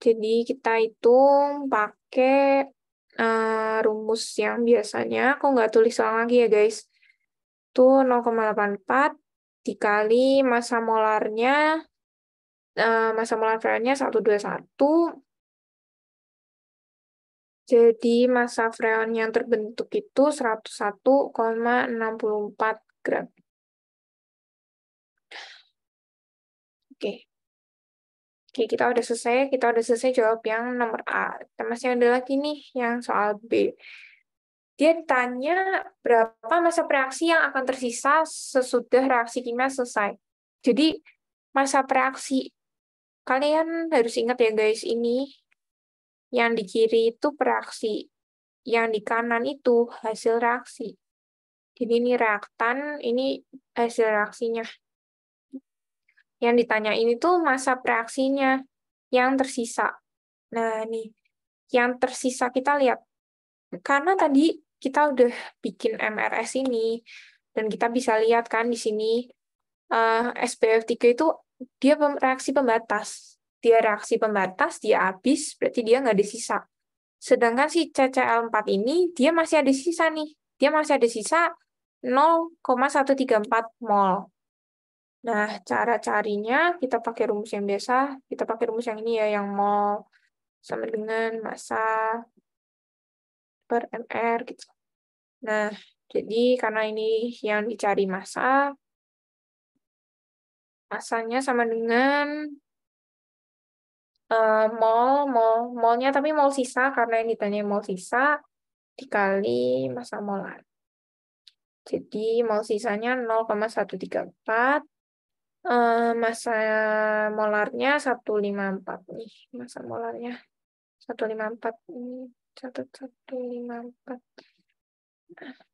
Speaker 1: Jadi kita hitung pakai uh, rumus yang biasanya. Aku nggak tulis lagi ya guys itu 0,84 dikali masa molarnya eh, masa molar freonnya 121 jadi masa freon yang terbentuk itu
Speaker 2: 101,64 gram oke Oke, kita udah selesai. Kita udah selesai jawab yang nomor
Speaker 1: A. Kita masih ada lagi nih yang soal B dia tanya berapa masa reaksi yang akan tersisa sesudah reaksi kimia selesai. Jadi masa reaksi kalian harus ingat ya guys ini yang di kiri itu reaksi, yang di kanan itu hasil reaksi. Jadi ini reaktan, ini hasil reaksinya. Yang ditanya ini tuh masa reaksinya yang tersisa. Nah, nih yang tersisa kita lihat karena tadi kita udah bikin MRS ini, dan kita bisa lihat kan di sini uh, tiga 3 itu dia reaksi pembatas. Dia reaksi pembatas, dia habis, berarti dia nggak ada sisa. Sedangkan si CCL4 ini, dia masih ada sisa nih. Dia masih ada sisa 0,134 mol. Nah, cara carinya kita pakai rumus yang biasa. Kita pakai rumus yang ini ya, yang mol sama dengan
Speaker 2: massa per mr gitu. Nah, jadi karena ini yang dicari massa, masanya
Speaker 1: sama dengan uh, eh, mol, mol, molnya tapi mol sisa karena yang ditanya mol sisa dikali masa molar. Jadi mol sisanya 0,134, uh, eh, masa molarnya 154 nih, masa molarnya 154 ini catat satu lima empat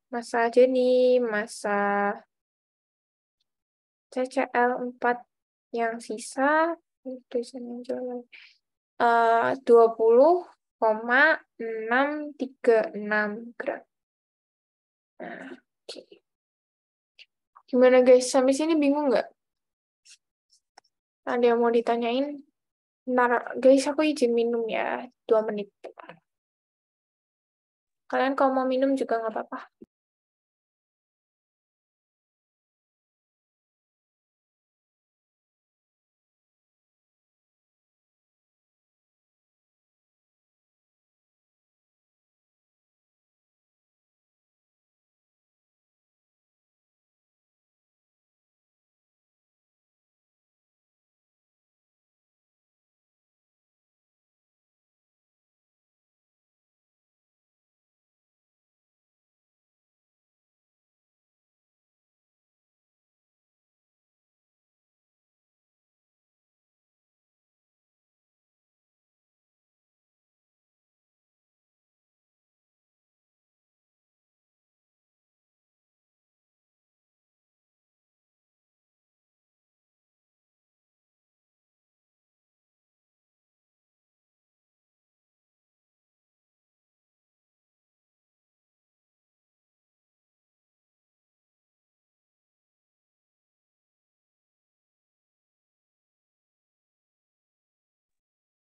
Speaker 1: masa jadi masa CCL 4 yang sisa tulisannya jalan eh, dua puluh
Speaker 2: koma enam tiga enam gram. Nah, oke. Gimana guys sampai sini bingung nggak?
Speaker 1: Ada yang mau ditanyain? Ntar guys aku izin minum ya dua
Speaker 2: menit. Kalian kalau mau minum juga nggak apa-apa.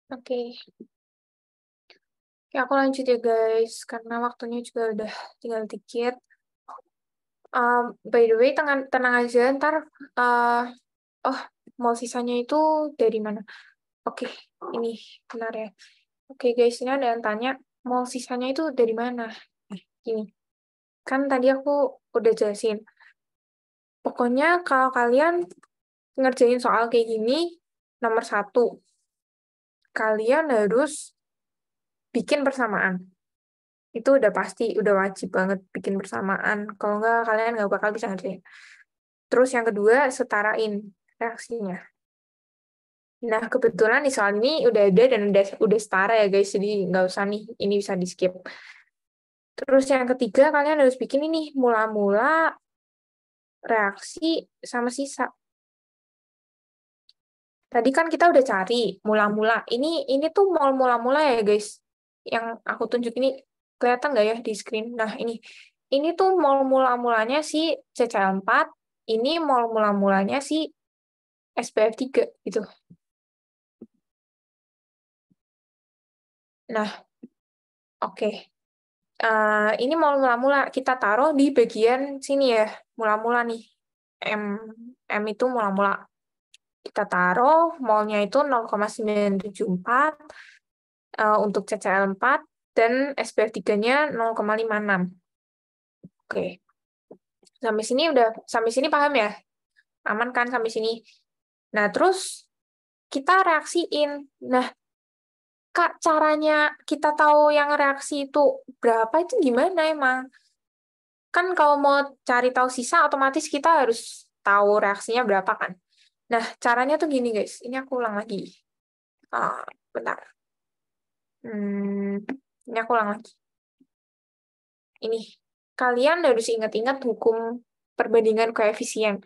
Speaker 2: Oke. Okay. Ya, aku lanjut ya guys, karena waktunya juga udah tinggal dikit.
Speaker 1: Um, by the way, tenang, tenang aja, ntar, uh, oh, mau sisanya itu dari mana? Oke, okay, ini benar ya. Oke okay, guys, ini ada yang tanya, mau sisanya itu dari mana? Eh, gini, kan tadi aku udah jelasin. Pokoknya kalau kalian ngerjain soal kayak gini, nomor satu, kalian harus bikin persamaan. Itu udah pasti, udah wajib banget bikin persamaan. Kalau nggak, kalian nggak bakal bisa ngerjain. Terus yang kedua, setarain reaksinya. Nah, kebetulan di soal ini udah ada dan udah, udah setara ya guys, jadi nggak usah nih, ini bisa di-skip. Terus yang ketiga, kalian harus bikin ini, mula-mula reaksi sama sisa. Tadi kan kita udah cari mula-mula. Ini ini tuh mall mula-mula ya guys. Yang aku tunjuk ini kelihatan nggak ya di screen? Nah ini ini tuh mall
Speaker 2: mula-mulanya si CCL4. Ini mall mula-mulanya si SPF 3 gitu. Nah, oke. Okay. Uh, eh, ini mau mula-mula kita taruh di
Speaker 1: bagian sini ya, mula-mula nih. M M itu mula-mula kita taruh molnya itu 0,974 uh, eh, untuk CCL4 dan SPF3-nya 0,56. Oke. Sampai sini udah sampai sini paham ya? Aman kan sampai sini? Nah, terus kita reaksiin. Nah, Kak, caranya kita tahu yang reaksi itu berapa itu gimana emang? Kan kalau mau cari tahu sisa otomatis kita harus tahu reaksinya berapa kan? Nah, caranya tuh gini guys. Ini aku ulang lagi. Ah, bentar. Hmm, ini aku ulang lagi. Ini. Kalian harus ingat-ingat hukum perbandingan koefisien.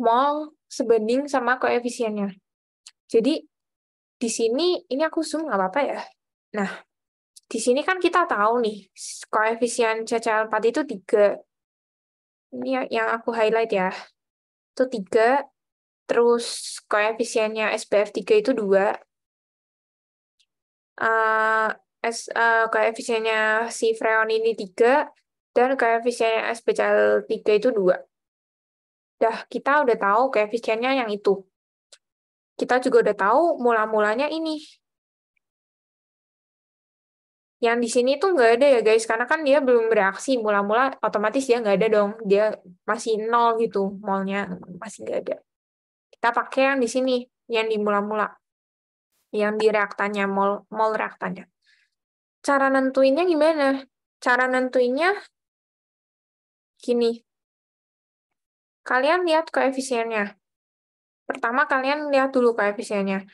Speaker 1: Mol sebanding sama koefisiennya. Jadi, di sini, ini aku zoom nggak apa-apa ya. Nah, di sini kan kita tahu nih, koefisien CCL4 itu 3. Ini yang aku highlight ya. Itu 3, Terus koefisiennya SPF 3 itu 2. Uh, eh, S, uh, koefisiennya si freon ini 3, dan koefisiennya SPCL 3 itu 2. Dah, kita udah tahu koefisiennya yang itu. Kita juga udah tahu mula-mulanya ini. Yang di sini tuh nggak ada ya guys, karena kan dia belum bereaksi. Mula-mula otomatis dia nggak ada dong. Dia masih nol gitu, molnya masih nggak ada. Kita pakai yang di sini, yang di mula-mula. Yang di reaktannya, mol, mol reaktannya.
Speaker 2: Cara nentuinnya gimana? Cara nentuinnya gini. Kalian lihat koefisiennya. Pertama,
Speaker 1: kalian lihat dulu koefisiennya.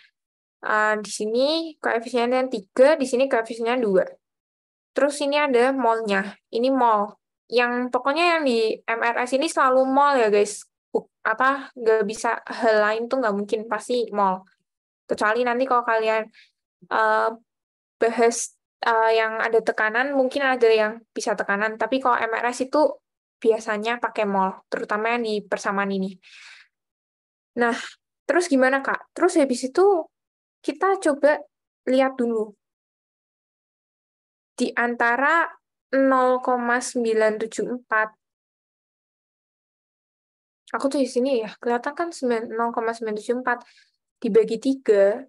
Speaker 1: Uh, di sini koefisiennya 3, di sini koefisiennya 2. Terus ini ada molnya. Ini mol. Yang pokoknya yang di MRS ini selalu mol ya guys apa nggak bisa hal lain tuh nggak mungkin pasti mall kecuali nanti kalau kalian uh, bahas uh, yang ada tekanan mungkin ada yang bisa tekanan tapi kalau MRS itu biasanya pakai mall terutama yang di persamaan ini nah terus gimana kak terus habis itu kita coba lihat dulu di antara 0,974 aku tuh di sini ya, kelihatan kan 0,974 dibagi tiga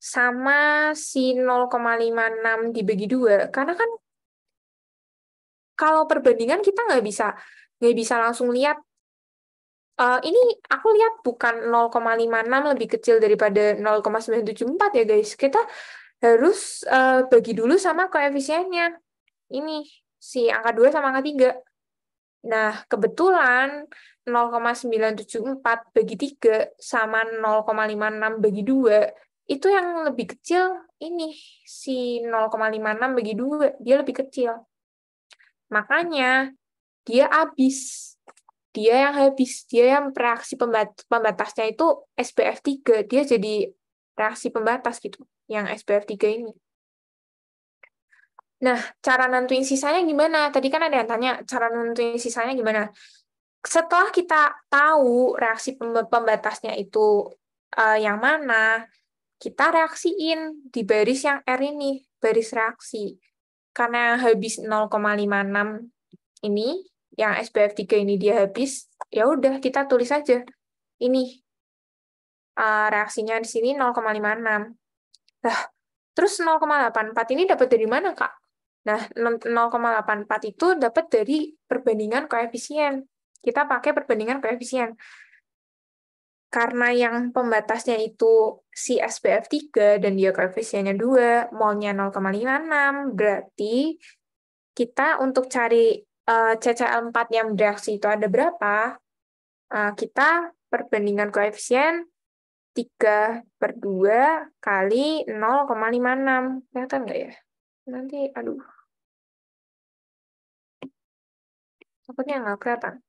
Speaker 1: sama si 0,56 dibagi dua. Karena kan kalau perbandingan kita nggak bisa nggak bisa langsung lihat uh, ini aku lihat bukan 0,56 lebih kecil daripada 0,974 ya guys. Kita harus uh, bagi dulu sama koefisiennya. Ini si angka 2 sama angka 3. Nah, kebetulan 0,974 bagi 3 sama 0,56 bagi 2, itu yang lebih kecil ini, si 0,56 bagi 2, dia lebih kecil. Makanya dia habis. Dia yang habis, dia yang reaksi pembatasnya itu SPF 3, dia jadi reaksi pembatas gitu, yang SPF 3 ini. Nah, cara nentuin sisanya gimana? Tadi kan ada yang tanya, cara nentuin sisanya gimana? setelah kita tahu reaksi pembatasnya itu uh, yang mana, kita reaksiin di baris yang R ini, baris reaksi. Karena habis 0,56 ini, yang SBF 3 ini dia habis, ya udah kita tulis aja. Ini uh, reaksinya di sini 0,56. Nah, terus 0,84 ini dapat dari mana, Kak? Nah, 0,84 itu dapat dari perbandingan koefisien kita pakai perbandingan koefisien. Karena yang pembatasnya itu si SPF 3 dan dia koefisiennya 2, molnya 0,56, berarti kita untuk cari uh, eh, CCL4 yang bereaksi itu ada berapa, uh, kita perbandingan koefisien
Speaker 2: 3 per 2 kali 0,56. Kelihatan nggak ya? Nanti, aduh. Takutnya nggak kelihatan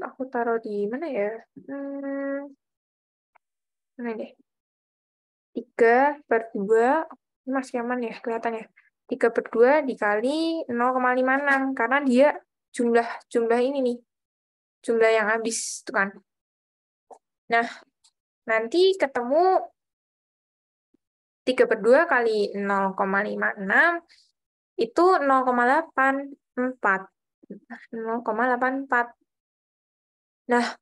Speaker 2: aku taruh di mana ya? Hmm, mana deh? 3 per 2, ini masih
Speaker 1: aman ya kelihatannya. 3 per 2 dikali 0,56, karena dia jumlah jumlah ini nih, jumlah yang habis itu kan. Nah, nanti ketemu 3 per 2 kali 0,56 itu 0,84. 0,84. Nah,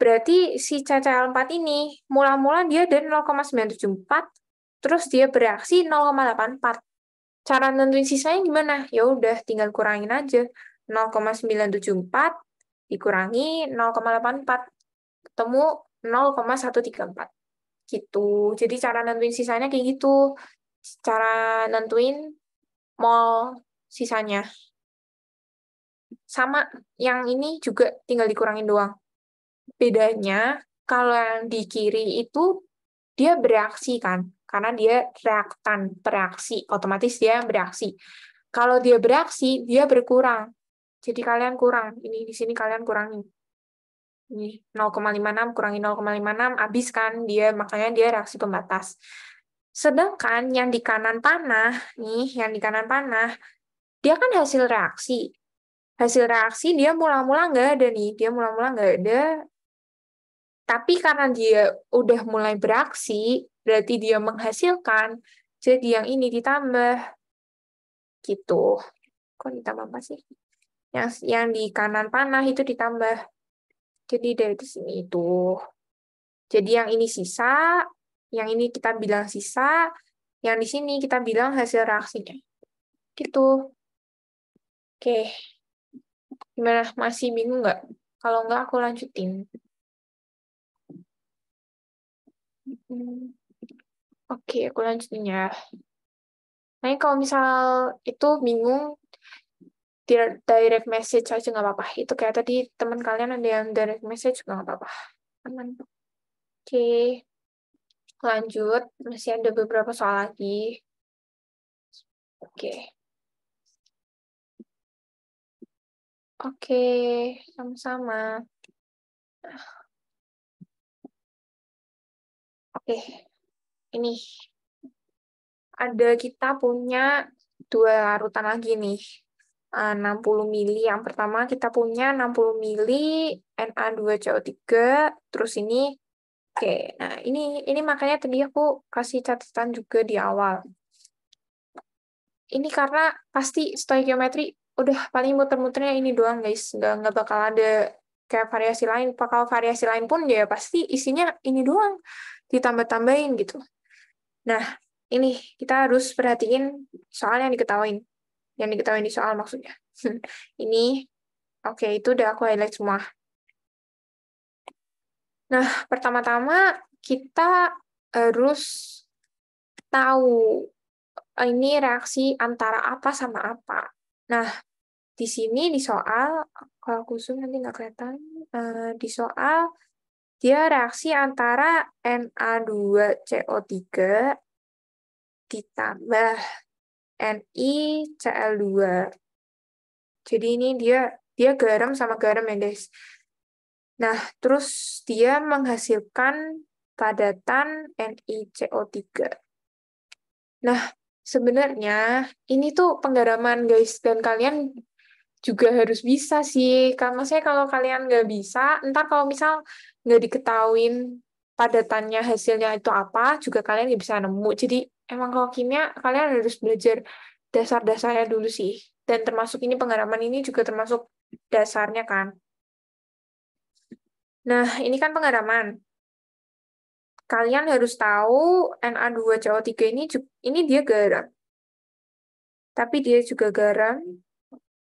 Speaker 1: berarti si CCL4 ini mula-mula dia dari 0,974, terus dia bereaksi 0,84. Cara nentuin sisanya gimana? Ya udah, tinggal kurangin aja. 0,974 dikurangi 0,84 ketemu 0,134 gitu jadi cara nentuin sisanya kayak gitu cara nentuin mol sisanya sama yang ini juga tinggal dikurangin doang. Bedanya kalau yang di kiri itu dia bereaksi kan, karena dia reaktan, bereaksi, otomatis dia bereaksi. Kalau dia bereaksi, dia berkurang. Jadi kalian kurang, ini di sini kalian kurangi. Ini 0,56 kurangi 0,56 abis kan dia makanya dia reaksi pembatas. Sedangkan yang di kanan panah nih, yang di kanan panah dia kan hasil reaksi hasil reaksi dia mula-mula nggak ada nih, dia mula-mula nggak ada. Tapi karena dia udah mulai beraksi, berarti dia menghasilkan. Jadi yang ini ditambah gitu. Kok ditambah apa sih? Yang yang di kanan panah itu ditambah. Jadi dari sini itu. Jadi yang ini sisa, yang ini kita bilang sisa, yang di sini kita bilang hasil reaksinya. Gitu. Oke. Okay.
Speaker 2: Gimana? Masih bingung nggak? Kalau nggak, aku lanjutin. Hmm, oke, aku lanjutin ya.
Speaker 1: Nah, kalau misal itu bingung, direct message aja nggak apa-apa. Itu kayak tadi teman kalian ada yang direct message juga nggak apa-apa. Aman.
Speaker 2: Oke, lanjut. Masih ada beberapa soal lagi. Oke. Oke, sama-sama. Oke, ini
Speaker 1: ada kita punya dua larutan lagi nih. 60 eh, mili. Yang pertama kita punya 60 mili Na2CO3, terus ini Oke, nah ini ini makanya tadi aku kasih catatan juga di awal. Ini karena pasti stoikiometri udah paling muter-muternya ini doang guys nggak nggak bakal ada kayak variasi lain bakal variasi lain pun ya pasti isinya ini doang ditambah-tambahin gitu nah ini kita harus perhatiin soal yang diketawain yang diketawain di soal maksudnya ini oke okay, itu udah aku highlight semua nah pertama-tama kita harus tahu ini reaksi antara apa sama apa Nah, di sini di soal, kalau aku zoom nanti nggak kelihatan, eh, di soal dia reaksi antara Na2CO3 ditambah NiCl2. Jadi ini dia dia garam sama garam ya guys. Nah, terus dia menghasilkan padatan NiCO3. Nah, sebenarnya ini tuh penggaraman guys dan kalian juga harus bisa sih karena saya kalau kalian nggak bisa entar kalau misal nggak diketahuin padatannya hasilnya itu apa juga kalian nggak bisa nemu jadi emang kalau kimia kalian harus belajar dasar-dasarnya dulu sih dan termasuk ini penggaraman ini juga termasuk dasarnya kan nah ini kan penggaraman kalian harus tahu Na2CO3 ini ini dia garam. Tapi dia juga garam.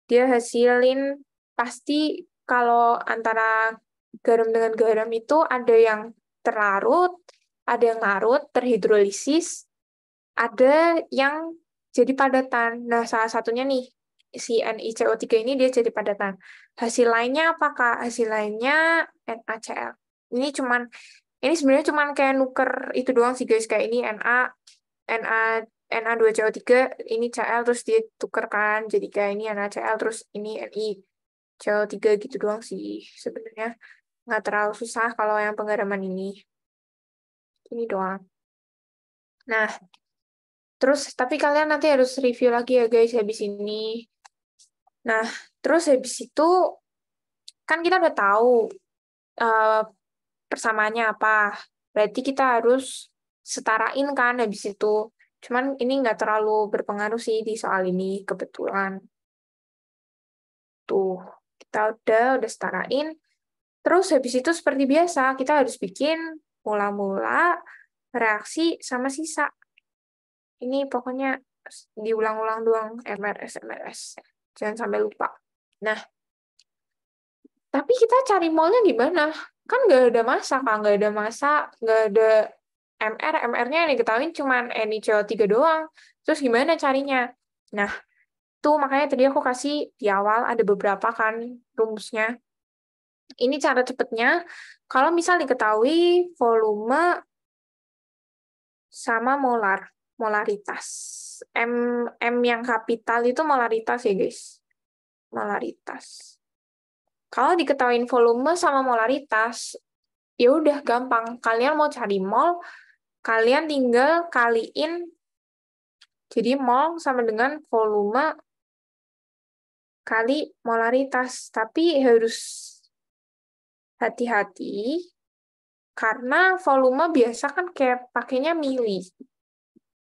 Speaker 1: Dia hasilin pasti kalau antara garam dengan garam itu ada yang terlarut, ada yang larut, terhidrolisis, ada yang jadi padatan. Nah, salah satunya nih, si NiCO3 ini dia jadi padatan. Hasil lainnya apakah? Hasil lainnya NaCl. Ini cuman ini sebenarnya cuman kayak nuker itu doang sih guys, kayak ini NA, NA, NA2 CO3, ini CL, terus dia tuker kan, jadi kayak ini na cl terus ini Ni CO3 gitu doang sih sebenarnya. Nggak terlalu susah kalau yang penggaraman ini. Ini doang. Nah, terus tapi kalian nanti harus review lagi ya guys habis ini. Nah, terus habis itu kan kita udah tahu uh, persamaannya apa. Berarti kita harus setarain kan habis itu. Cuman ini nggak terlalu berpengaruh sih di soal ini kebetulan. Tuh, kita udah udah setarain. Terus habis itu seperti biasa kita harus bikin mula-mula reaksi sama sisa. Ini pokoknya diulang-ulang doang MRS MRS. Jangan sampai lupa. Nah, tapi kita cari molnya di mana? kan nggak ada masa kan nggak ada masa nggak ada MR MR-nya yang diketahui cuma NICO3 doang terus gimana carinya nah tuh makanya tadi aku kasih di awal ada beberapa kan rumusnya ini cara cepatnya, kalau misal diketahui volume sama molar molaritas M M yang kapital itu molaritas ya guys molaritas kalau diketahui volume sama molaritas, ya udah gampang. Kalian mau cari mol, kalian tinggal kaliin jadi mol sama dengan volume kali molaritas. Tapi harus hati-hati karena volume biasa kan kayak pakainya mili.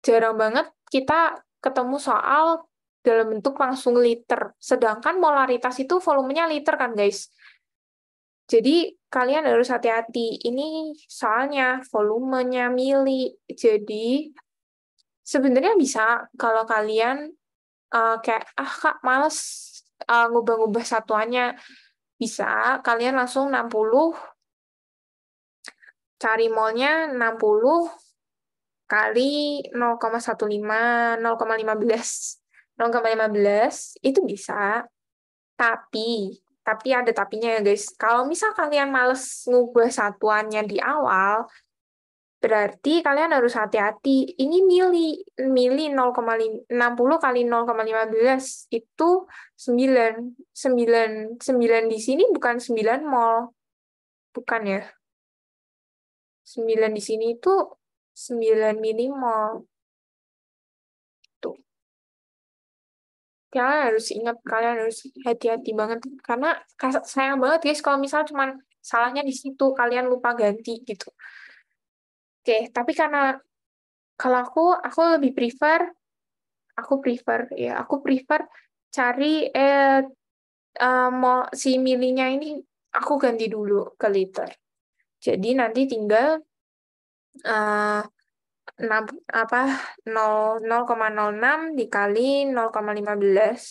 Speaker 1: Jarang banget kita ketemu soal dalam bentuk langsung liter. Sedangkan molaritas itu volumenya liter kan guys. Jadi kalian harus hati-hati. Ini soalnya volumenya mili. Jadi sebenarnya bisa kalau kalian uh, kayak ah kak males uh, ngubah-ngubah satuannya bisa kalian langsung 60 cari molnya 60 kali 0,15 0,15 0,15 itu bisa, tapi tapi ada tapinya ya guys. Kalau misal kalian males ngubah satuannya di awal, berarti kalian harus hati-hati. Ini mili, mili 0,60 kali 0,15 itu 9. 9,
Speaker 2: 9 di sini bukan 9 mol. Bukan ya? 9 di sini itu 9 milimol. kalian harus ingat kalian harus hati-hati banget
Speaker 1: karena sayang banget guys kalau misal cuman salahnya di situ kalian lupa ganti gitu oke okay, tapi karena kalau aku aku lebih prefer aku prefer ya aku prefer cari eh mau eh, mau si milinya ini aku ganti dulu ke liter jadi nanti tinggal uh, 6, apa nol 0,06 dikali 0,15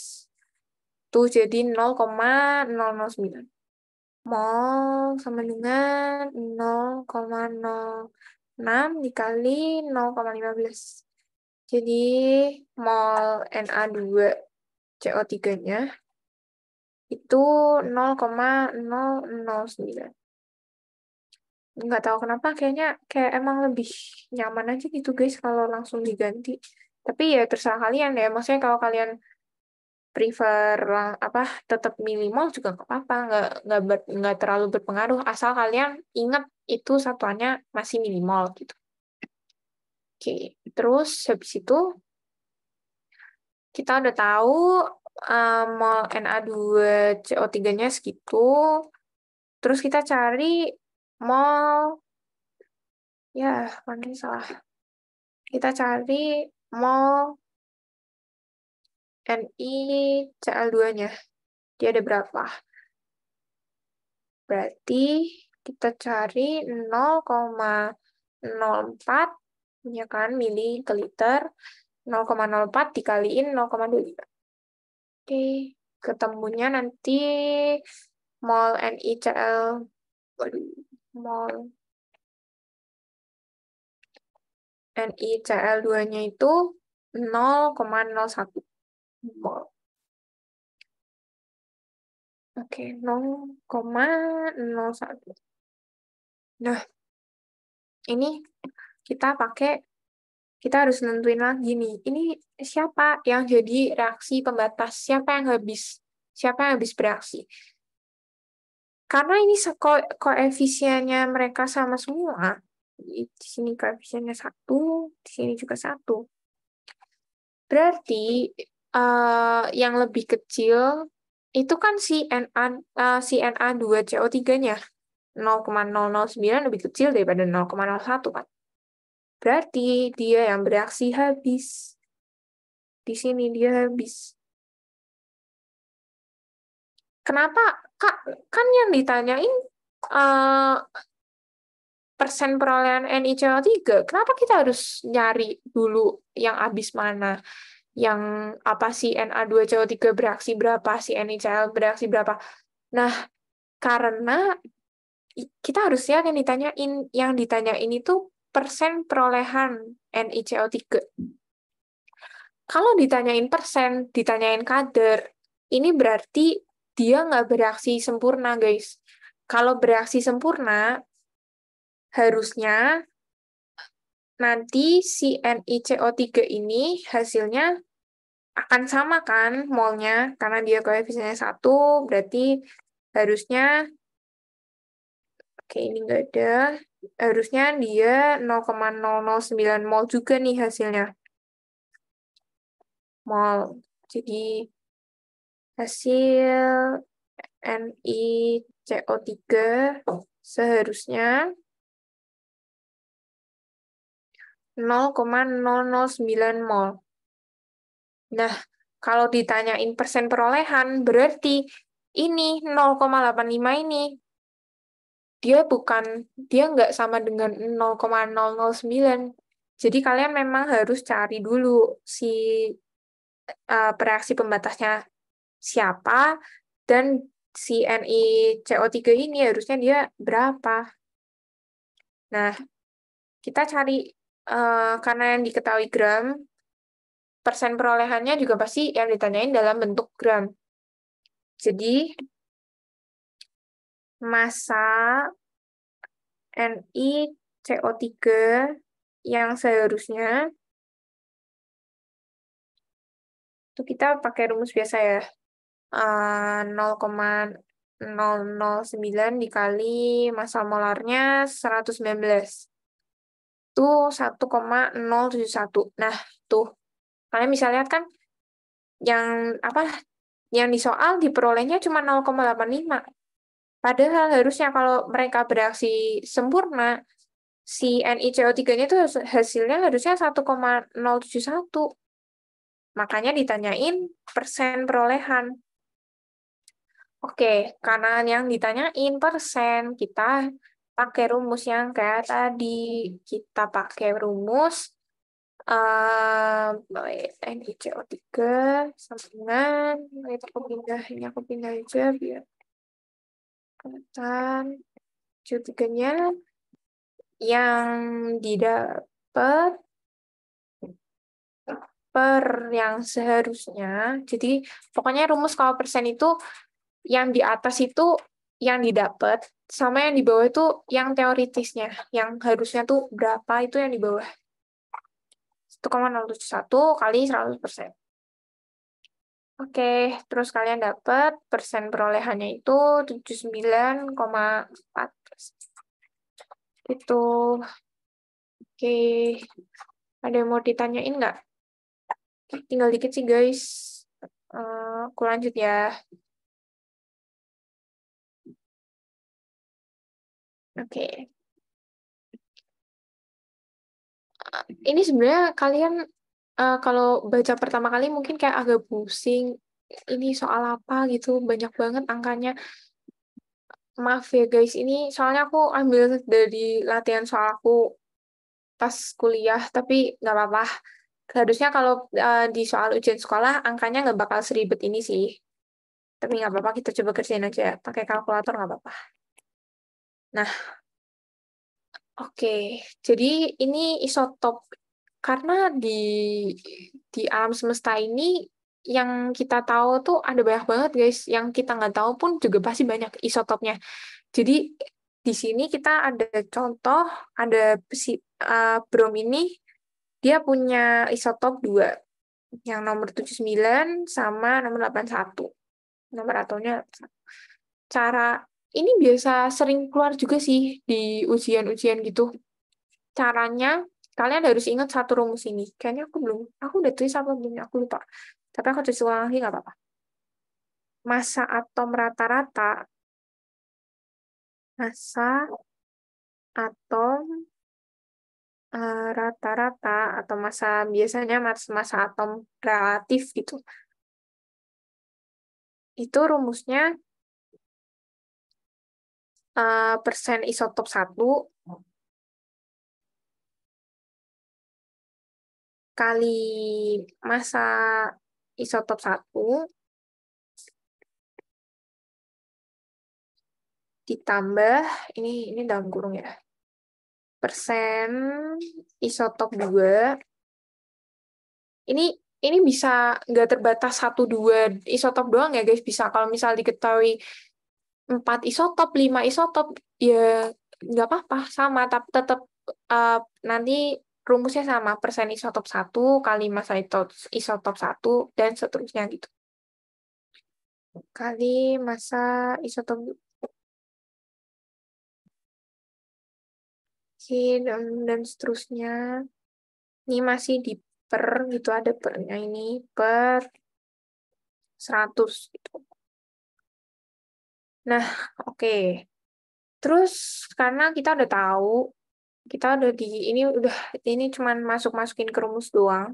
Speaker 1: tuh jadi 0,009 mol sama dengan 0,06 dikali 0,15 jadi mol Na2 CO3 nya itu
Speaker 2: 0,009
Speaker 1: nggak tahu kenapa kayaknya kayak emang lebih nyaman aja gitu guys kalau langsung diganti tapi ya terserah kalian ya maksudnya kalau kalian prefer apa tetap minimal juga nggak apa-apa nggak nggak ber, nggak terlalu berpengaruh asal kalian ingat itu satuannya masih minimal gitu oke terus habis itu kita udah tahu um, eh, mol Na2 CO3-nya segitu terus kita cari mall.
Speaker 2: Ya, mungkin salah. Kita cari mall NI CL2-nya. Dia ada
Speaker 1: berapa? Berarti kita cari 0,04 ya kan mili ke liter 0,04 dikaliin 0,25. Oke, ketemunya nanti
Speaker 2: mol NiCl waduh mol. NiCl2-nya itu 0,01 mol. Oke, 0,01. Nah,
Speaker 1: ini kita pakai, kita harus nentuin lagi nih. Ini siapa yang jadi reaksi pembatas? Siapa yang habis? Siapa yang habis bereaksi? karena ini ko koefisiennya mereka sama semua, di sini koefisiennya satu, di sini juga satu. Berarti uh, yang lebih kecil itu kan si NA uh, si Na2 CO3-nya 0,009 lebih kecil
Speaker 2: daripada 0,01 kan. Berarti dia yang bereaksi habis. Di sini dia habis kenapa kak kan yang ditanyain uh,
Speaker 1: persen perolehan NICO3 kenapa kita harus nyari dulu yang habis mana yang apa sih Na2CO3 bereaksi berapa si NICL bereaksi berapa nah karena kita harus lihat yang ditanyain yang ditanyain itu persen perolehan NICO3 kalau ditanyain persen ditanyain kader ini berarti dia nggak bereaksi sempurna, guys. Kalau bereaksi sempurna, harusnya nanti si NiCO3 ini hasilnya akan sama kan molnya, karena dia koefisiennya satu berarti harusnya, oke ini nggak ada, harusnya dia 0,009 mol juga nih hasilnya. Mol. Jadi hasil NiCO3 seharusnya 0,009 mol. Nah, kalau ditanyain persen perolehan, berarti ini 0,85 ini dia bukan dia nggak sama dengan 0,009. Jadi kalian memang harus cari dulu si uh, eh, reaksi pembatasnya siapa dan si co 3 ini harusnya dia berapa. Nah, kita cari uh, karena yang diketahui gram, persen perolehannya juga pasti yang ditanyain dalam bentuk gram. Jadi,
Speaker 2: massa co 3 yang seharusnya itu kita pakai rumus biasa ya. 0,009
Speaker 1: eh, dikali massa molarnya 119. Itu 1,071. Nah, tuh. Kalian bisa lihat kan yang apa yang di soal diperolehnya cuma 0,85. Padahal harusnya kalau mereka bereaksi sempurna, si NiCO3-nya itu hasilnya harusnya 1,071. Makanya ditanyain persen perolehan. Oke, karena yang ditanyain persen, kita pakai rumus yang kayak tadi. Kita pakai rumus eh, NICO3 sama dengan, itu aku pindah, ini aku pindah aja
Speaker 2: biar kelihatan. C3-nya yang didapat
Speaker 1: per yang seharusnya. Jadi pokoknya rumus kalau persen itu yang di atas itu yang didapat sama yang di bawah itu yang teoritisnya, yang harusnya tuh berapa itu yang di bawah. satu kali seratus persen Oke, terus kalian dapat persen perolehannya itu tujuh sembilan koma 79,4 Itu. Oke, ada yang mau ditanyain nggak?
Speaker 2: Tinggal dikit sih guys. Eh, aku lanjut ya. Oke. Okay. Ini sebenarnya kalian uh, kalau
Speaker 1: baca pertama kali mungkin kayak agak pusing. Ini soal apa gitu, banyak banget angkanya. Maaf ya guys, ini soalnya aku ambil dari latihan soal aku pas kuliah, tapi nggak apa-apa. Harusnya kalau uh, di soal ujian sekolah, angkanya nggak bakal seribet ini sih. Tapi nggak apa-apa, kita coba kerjain aja. Pakai kalkulator nggak apa-apa. Nah, oke. Okay. Jadi ini isotop karena di di alam semesta ini yang kita tahu tuh ada banyak banget guys. Yang kita nggak tahu pun juga pasti banyak isotopnya. Jadi di sini kita ada contoh ada si uh, eh, brom ini dia punya isotop dua yang nomor 79 sama nomor 81. Nomor atomnya cara ini biasa sering keluar juga sih di ujian-ujian gitu. Caranya kalian harus ingat satu rumus ini. Kayaknya aku belum, aku udah tulis apa belum? Ya? Aku lupa. Tapi aku tulis ulang lagi nggak apa-apa. Masa atom
Speaker 2: rata-rata, masa atom eh, rata-rata uh, atau masa biasanya masa, masa atom relatif gitu. Itu rumusnya uh, persen isotop 1 kali masa isotop 1 ditambah ini ini dalam kurung ya persen isotop 2 ini
Speaker 1: ini bisa nggak terbatas satu dua isotop doang ya guys bisa kalau misal diketahui empat isotop, lima isotop, ya nggak apa-apa, sama, tapi tetap uh, eh, nanti rumusnya sama, persen isotop satu kali masa
Speaker 2: isotop satu dan seterusnya gitu. Kali masa isotop Oke, dan, dan seterusnya. Ini masih di per, gitu ada pernya ini, per seratus Gitu. Nah, oke. Okay. Terus karena kita udah tahu,
Speaker 1: kita udah di ini udah ini cuman masuk-masukin ke rumus doang.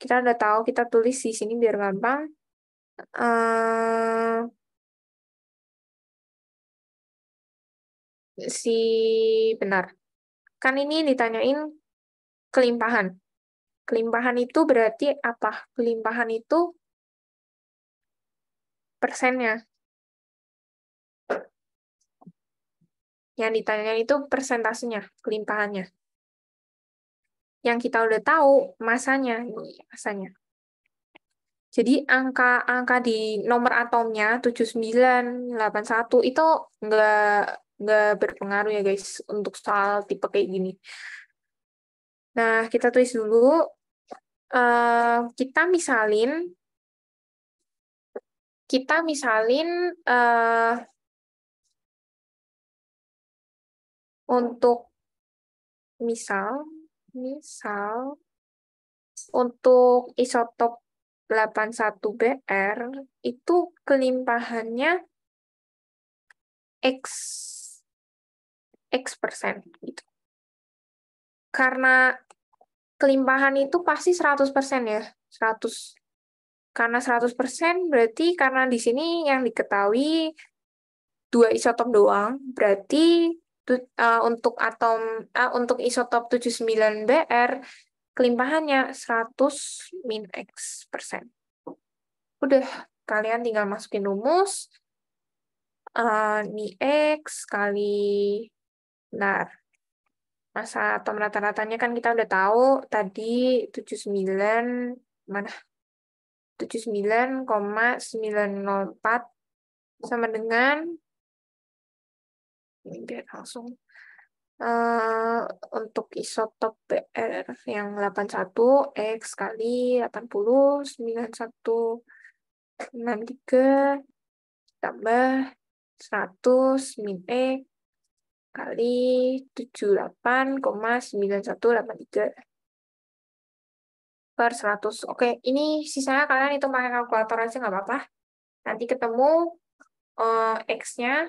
Speaker 1: Kita udah
Speaker 2: tahu, kita tulis di sini biar gampang. Uh, si benar. Kan ini ditanyain kelimpahan. Kelimpahan itu berarti apa? Kelimpahan itu persennya. Yang ditanya itu persentasenya,
Speaker 1: kelimpahannya. Yang kita udah tahu masanya, masanya. Jadi angka-angka di nomor atomnya 79, 81 itu nggak nggak berpengaruh ya guys untuk soal tipe kayak gini. Nah kita tulis dulu. Uh,
Speaker 2: kita misalin kita misalin uh, untuk misal misal untuk
Speaker 1: isotop 81Br itu kelimpahannya
Speaker 2: X X persen gitu. Karena kelimpahan itu pasti 100 persen ya,
Speaker 1: 100. Karena 100 persen berarti karena di sini yang diketahui dua isotop doang, berarti uh, untuk atom uh, untuk isotop 79Br kelimpahannya 100 min X persen. Udah, kalian tinggal masukin rumus. Uh, ni X kali... NAR Masa atom rata-ratanya kan kita udah tahu tadi 79... Mana?
Speaker 2: 79,904 sama dengan ini biar langsung uh,
Speaker 1: untuk isotop PR yang 81 X kali 80 63 tambah 100 min E kali 78,9183 per 100. Oke, ini sisanya kalian itu pakai kalkulator aja nggak apa-apa. Nanti ketemu uh, X-nya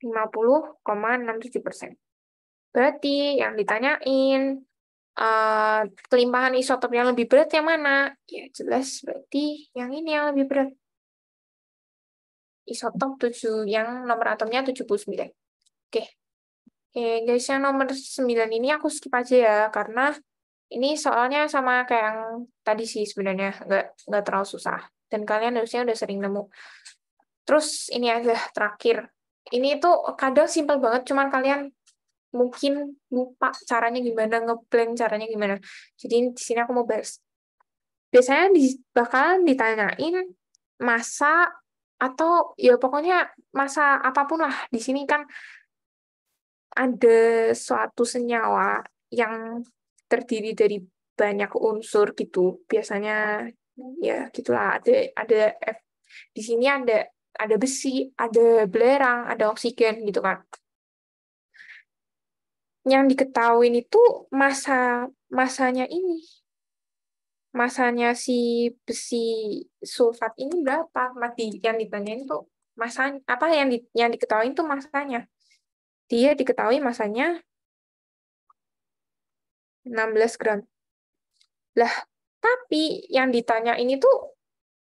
Speaker 2: 50,67 persen. Berarti yang ditanyain
Speaker 1: uh, kelimpahan isotop yang lebih berat yang mana? Ya jelas berarti yang ini yang lebih berat. Isotop 7 yang nomor atomnya 79. Oke. Okay. Oke, guys, yang nomor 9 ini aku skip aja ya karena ini soalnya sama kayak yang tadi sih sebenarnya nggak nggak terlalu susah dan kalian harusnya udah sering nemu. Terus ini aja terakhir ini itu kadang simpel banget, cuman kalian mungkin lupa caranya gimana, ngeblank caranya gimana. Jadi di sini aku mau bahas. Biasanya di, bakalan ditanyain masa atau ya pokoknya masa apapun lah di sini kan ada suatu senyawa yang terdiri dari banyak unsur gitu biasanya ya gitulah ada ada F, di sini ada ada besi, ada belerang, ada oksigen gitu kan. Yang diketahui itu masa masanya ini. Masanya si besi sulfat ini berapa? Mati yang ditanyain tuh masa apa yang di, yang diketahui itu masanya. Dia diketahui masanya 16 gram. Lah, tapi yang ditanya ini tuh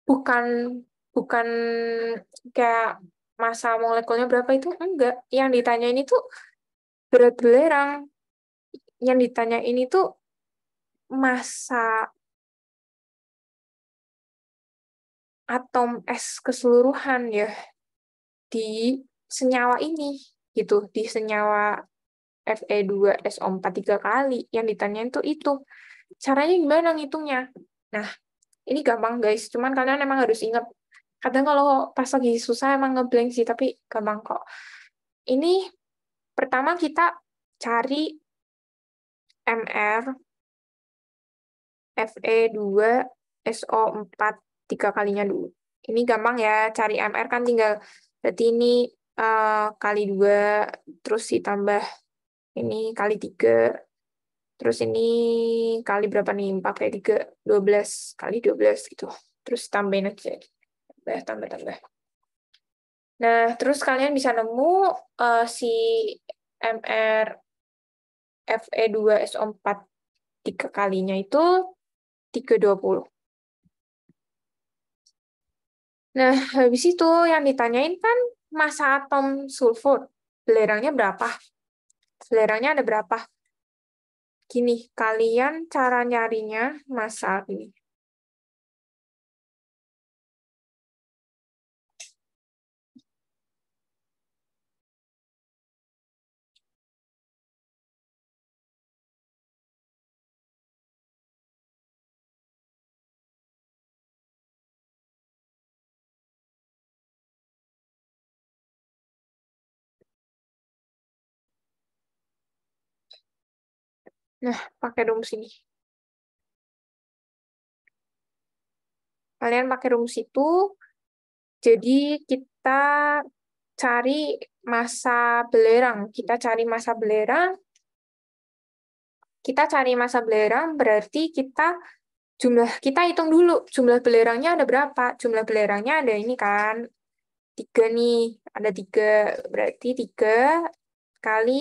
Speaker 1: bukan bukan kayak masa molekulnya berapa itu enggak yang ditanya ini tuh berat belerang yang ditanya
Speaker 2: ini tuh masa atom es keseluruhan ya di
Speaker 1: senyawa ini gitu di senyawa fe 2 so 43 tiga kali yang ditanyain tuh itu caranya gimana ngitungnya nah ini gampang guys cuman kalian emang harus ingat kadang kalau pas lagi susah emang ngeblank sih tapi gampang kok ini pertama kita cari mr fe2 so4 tiga kalinya dulu ini gampang ya cari mr kan tinggal berarti ini uh, kali dua terus ditambah ini kali tiga terus ini kali berapa nih empat kali tiga dua belas kali dua belas gitu. Terus tambahin aja tambah tambah tambah nah terus kalian bisa nemu uh, si mr fe2 so4 tiga kalinya itu 320 nah habis itu yang ditanyain kan massa atom sulfur belerangnya berapa belerangnya ada berapa
Speaker 2: gini kalian cara nyarinya masa ini Nah, pakai rumus ini.
Speaker 1: Kalian pakai rumus itu, jadi kita cari masa belerang. Kita cari masa belerang. Kita cari masa belerang berarti kita jumlah kita hitung dulu jumlah belerangnya ada berapa. Jumlah belerangnya ada ini kan tiga nih, ada tiga berarti tiga kali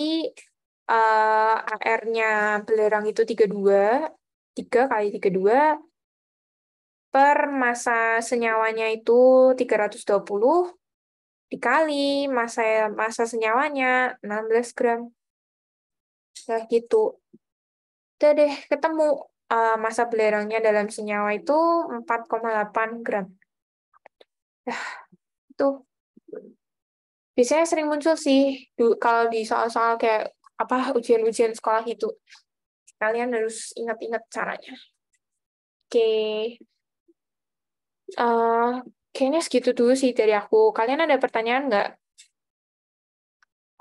Speaker 1: uh, eh, AR-nya belerang itu 32, 3 kali 32, per masa senyawanya itu 320, dikali masa masa senyawanya 16 gram. Nah gitu. Udah deh, ketemu uh, masa belerangnya dalam senyawa itu 4,8 gram. Nah, itu biasanya sering muncul sih kalau di soal-soal kayak apa ujian-ujian sekolah itu. Kalian harus ingat-ingat caranya. Oke. Okay. Uh, eh, kayaknya segitu dulu sih dari aku. Kalian ada pertanyaan nggak?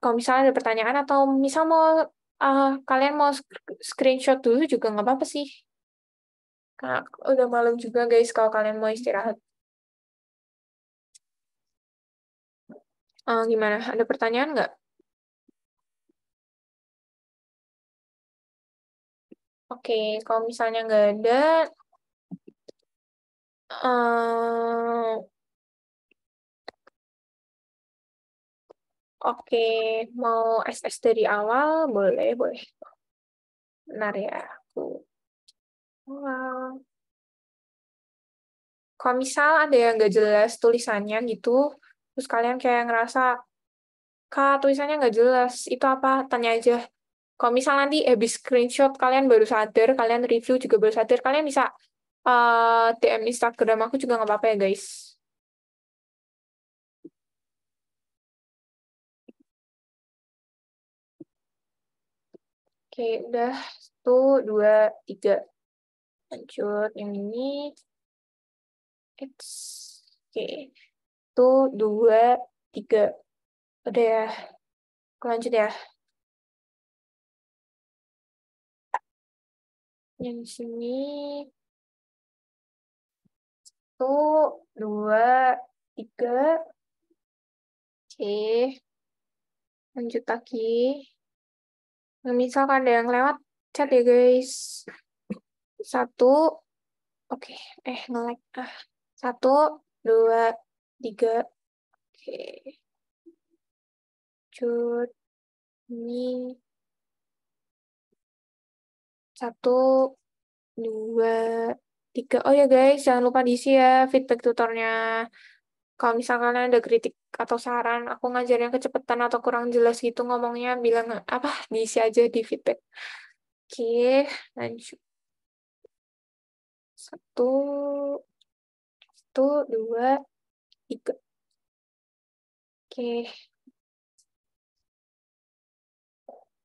Speaker 1: Kalau misalnya ada pertanyaan atau misal mau uh, kalian mau screenshot
Speaker 2: dulu juga nggak apa-apa sih. Karena udah malam juga guys kalau kalian mau istirahat. Uh, gimana? Ada pertanyaan nggak? Oke, kalau misalnya nggak ada, um, oke, mau SS dari awal, boleh, boleh. Benar ya, aku. Wow. Kalau
Speaker 1: misal ada yang nggak jelas tulisannya gitu, terus kalian kayak ngerasa, Kak, tulisannya nggak jelas, itu apa? Tanya aja, kalau misal nanti eh, habis screenshot kalian baru sadar, kalian review juga baru sadar, kalian bisa uh, eh, DM Instagram aku juga
Speaker 2: nggak apa-apa ya guys. Oke, udah. Satu, dua, tiga. Lanjut yang ini. X. Oke. Satu, dua, tiga. Udah ya. Aku lanjut ya. yang di sini satu dua tiga oke
Speaker 1: lanjut lagi nah, misalkan ada yang lewat chat ya guys satu oke eh ngelag -like. ah
Speaker 2: satu dua tiga oke cut ini satu, dua, tiga. Oh ya guys, jangan lupa diisi ya
Speaker 1: feedback tutornya. Kalau misalkan kalian ada kritik atau saran, aku ngajarnya kecepatan atau kurang jelas gitu ngomongnya, bilang apa, diisi aja di feedback. Oke,
Speaker 2: lanjut. Satu, satu, dua, tiga. Oke.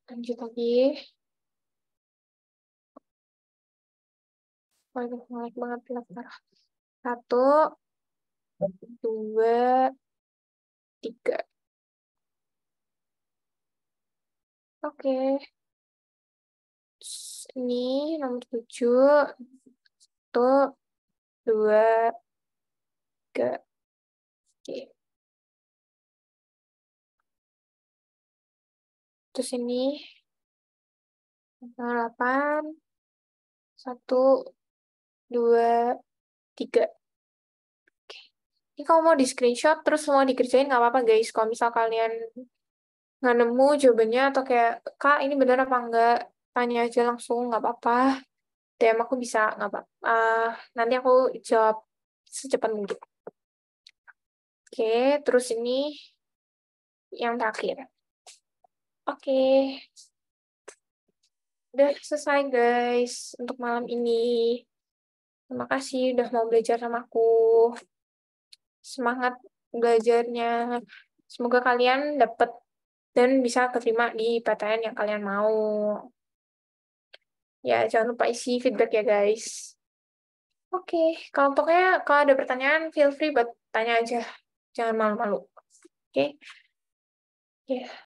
Speaker 2: Lanjut lagi. Waduh, melek banget pilek Satu, dua, tiga. Oke. Okay. Ini nomor tujuh. Satu, dua, tiga. Oke. Okay. Terus ini nomor 8, 1, dua, tiga.
Speaker 1: Oke. Ini kalau mau di screenshot, terus mau dikerjain nggak apa-apa guys. Kalau misal kalian nggak nemu jawabannya atau kayak, Kak, ini benar apa enggak? Tanya aja langsung, nggak apa-apa. DM aku bisa, nggak apa uh, Nanti aku jawab secepat
Speaker 2: mungkin. Oke, terus ini yang terakhir. Oke. Udah selesai
Speaker 1: guys untuk malam ini. Terima kasih udah mau belajar sama aku. Semangat belajarnya. Semoga kalian dapat dan bisa keterima di PTN yang kalian mau. Ya, jangan lupa isi feedback ya, guys. Oke, okay. kalau pokoknya kalau ada
Speaker 2: pertanyaan, feel free buat tanya aja. Jangan malu-malu. Oke? Okay? Ya. Yeah.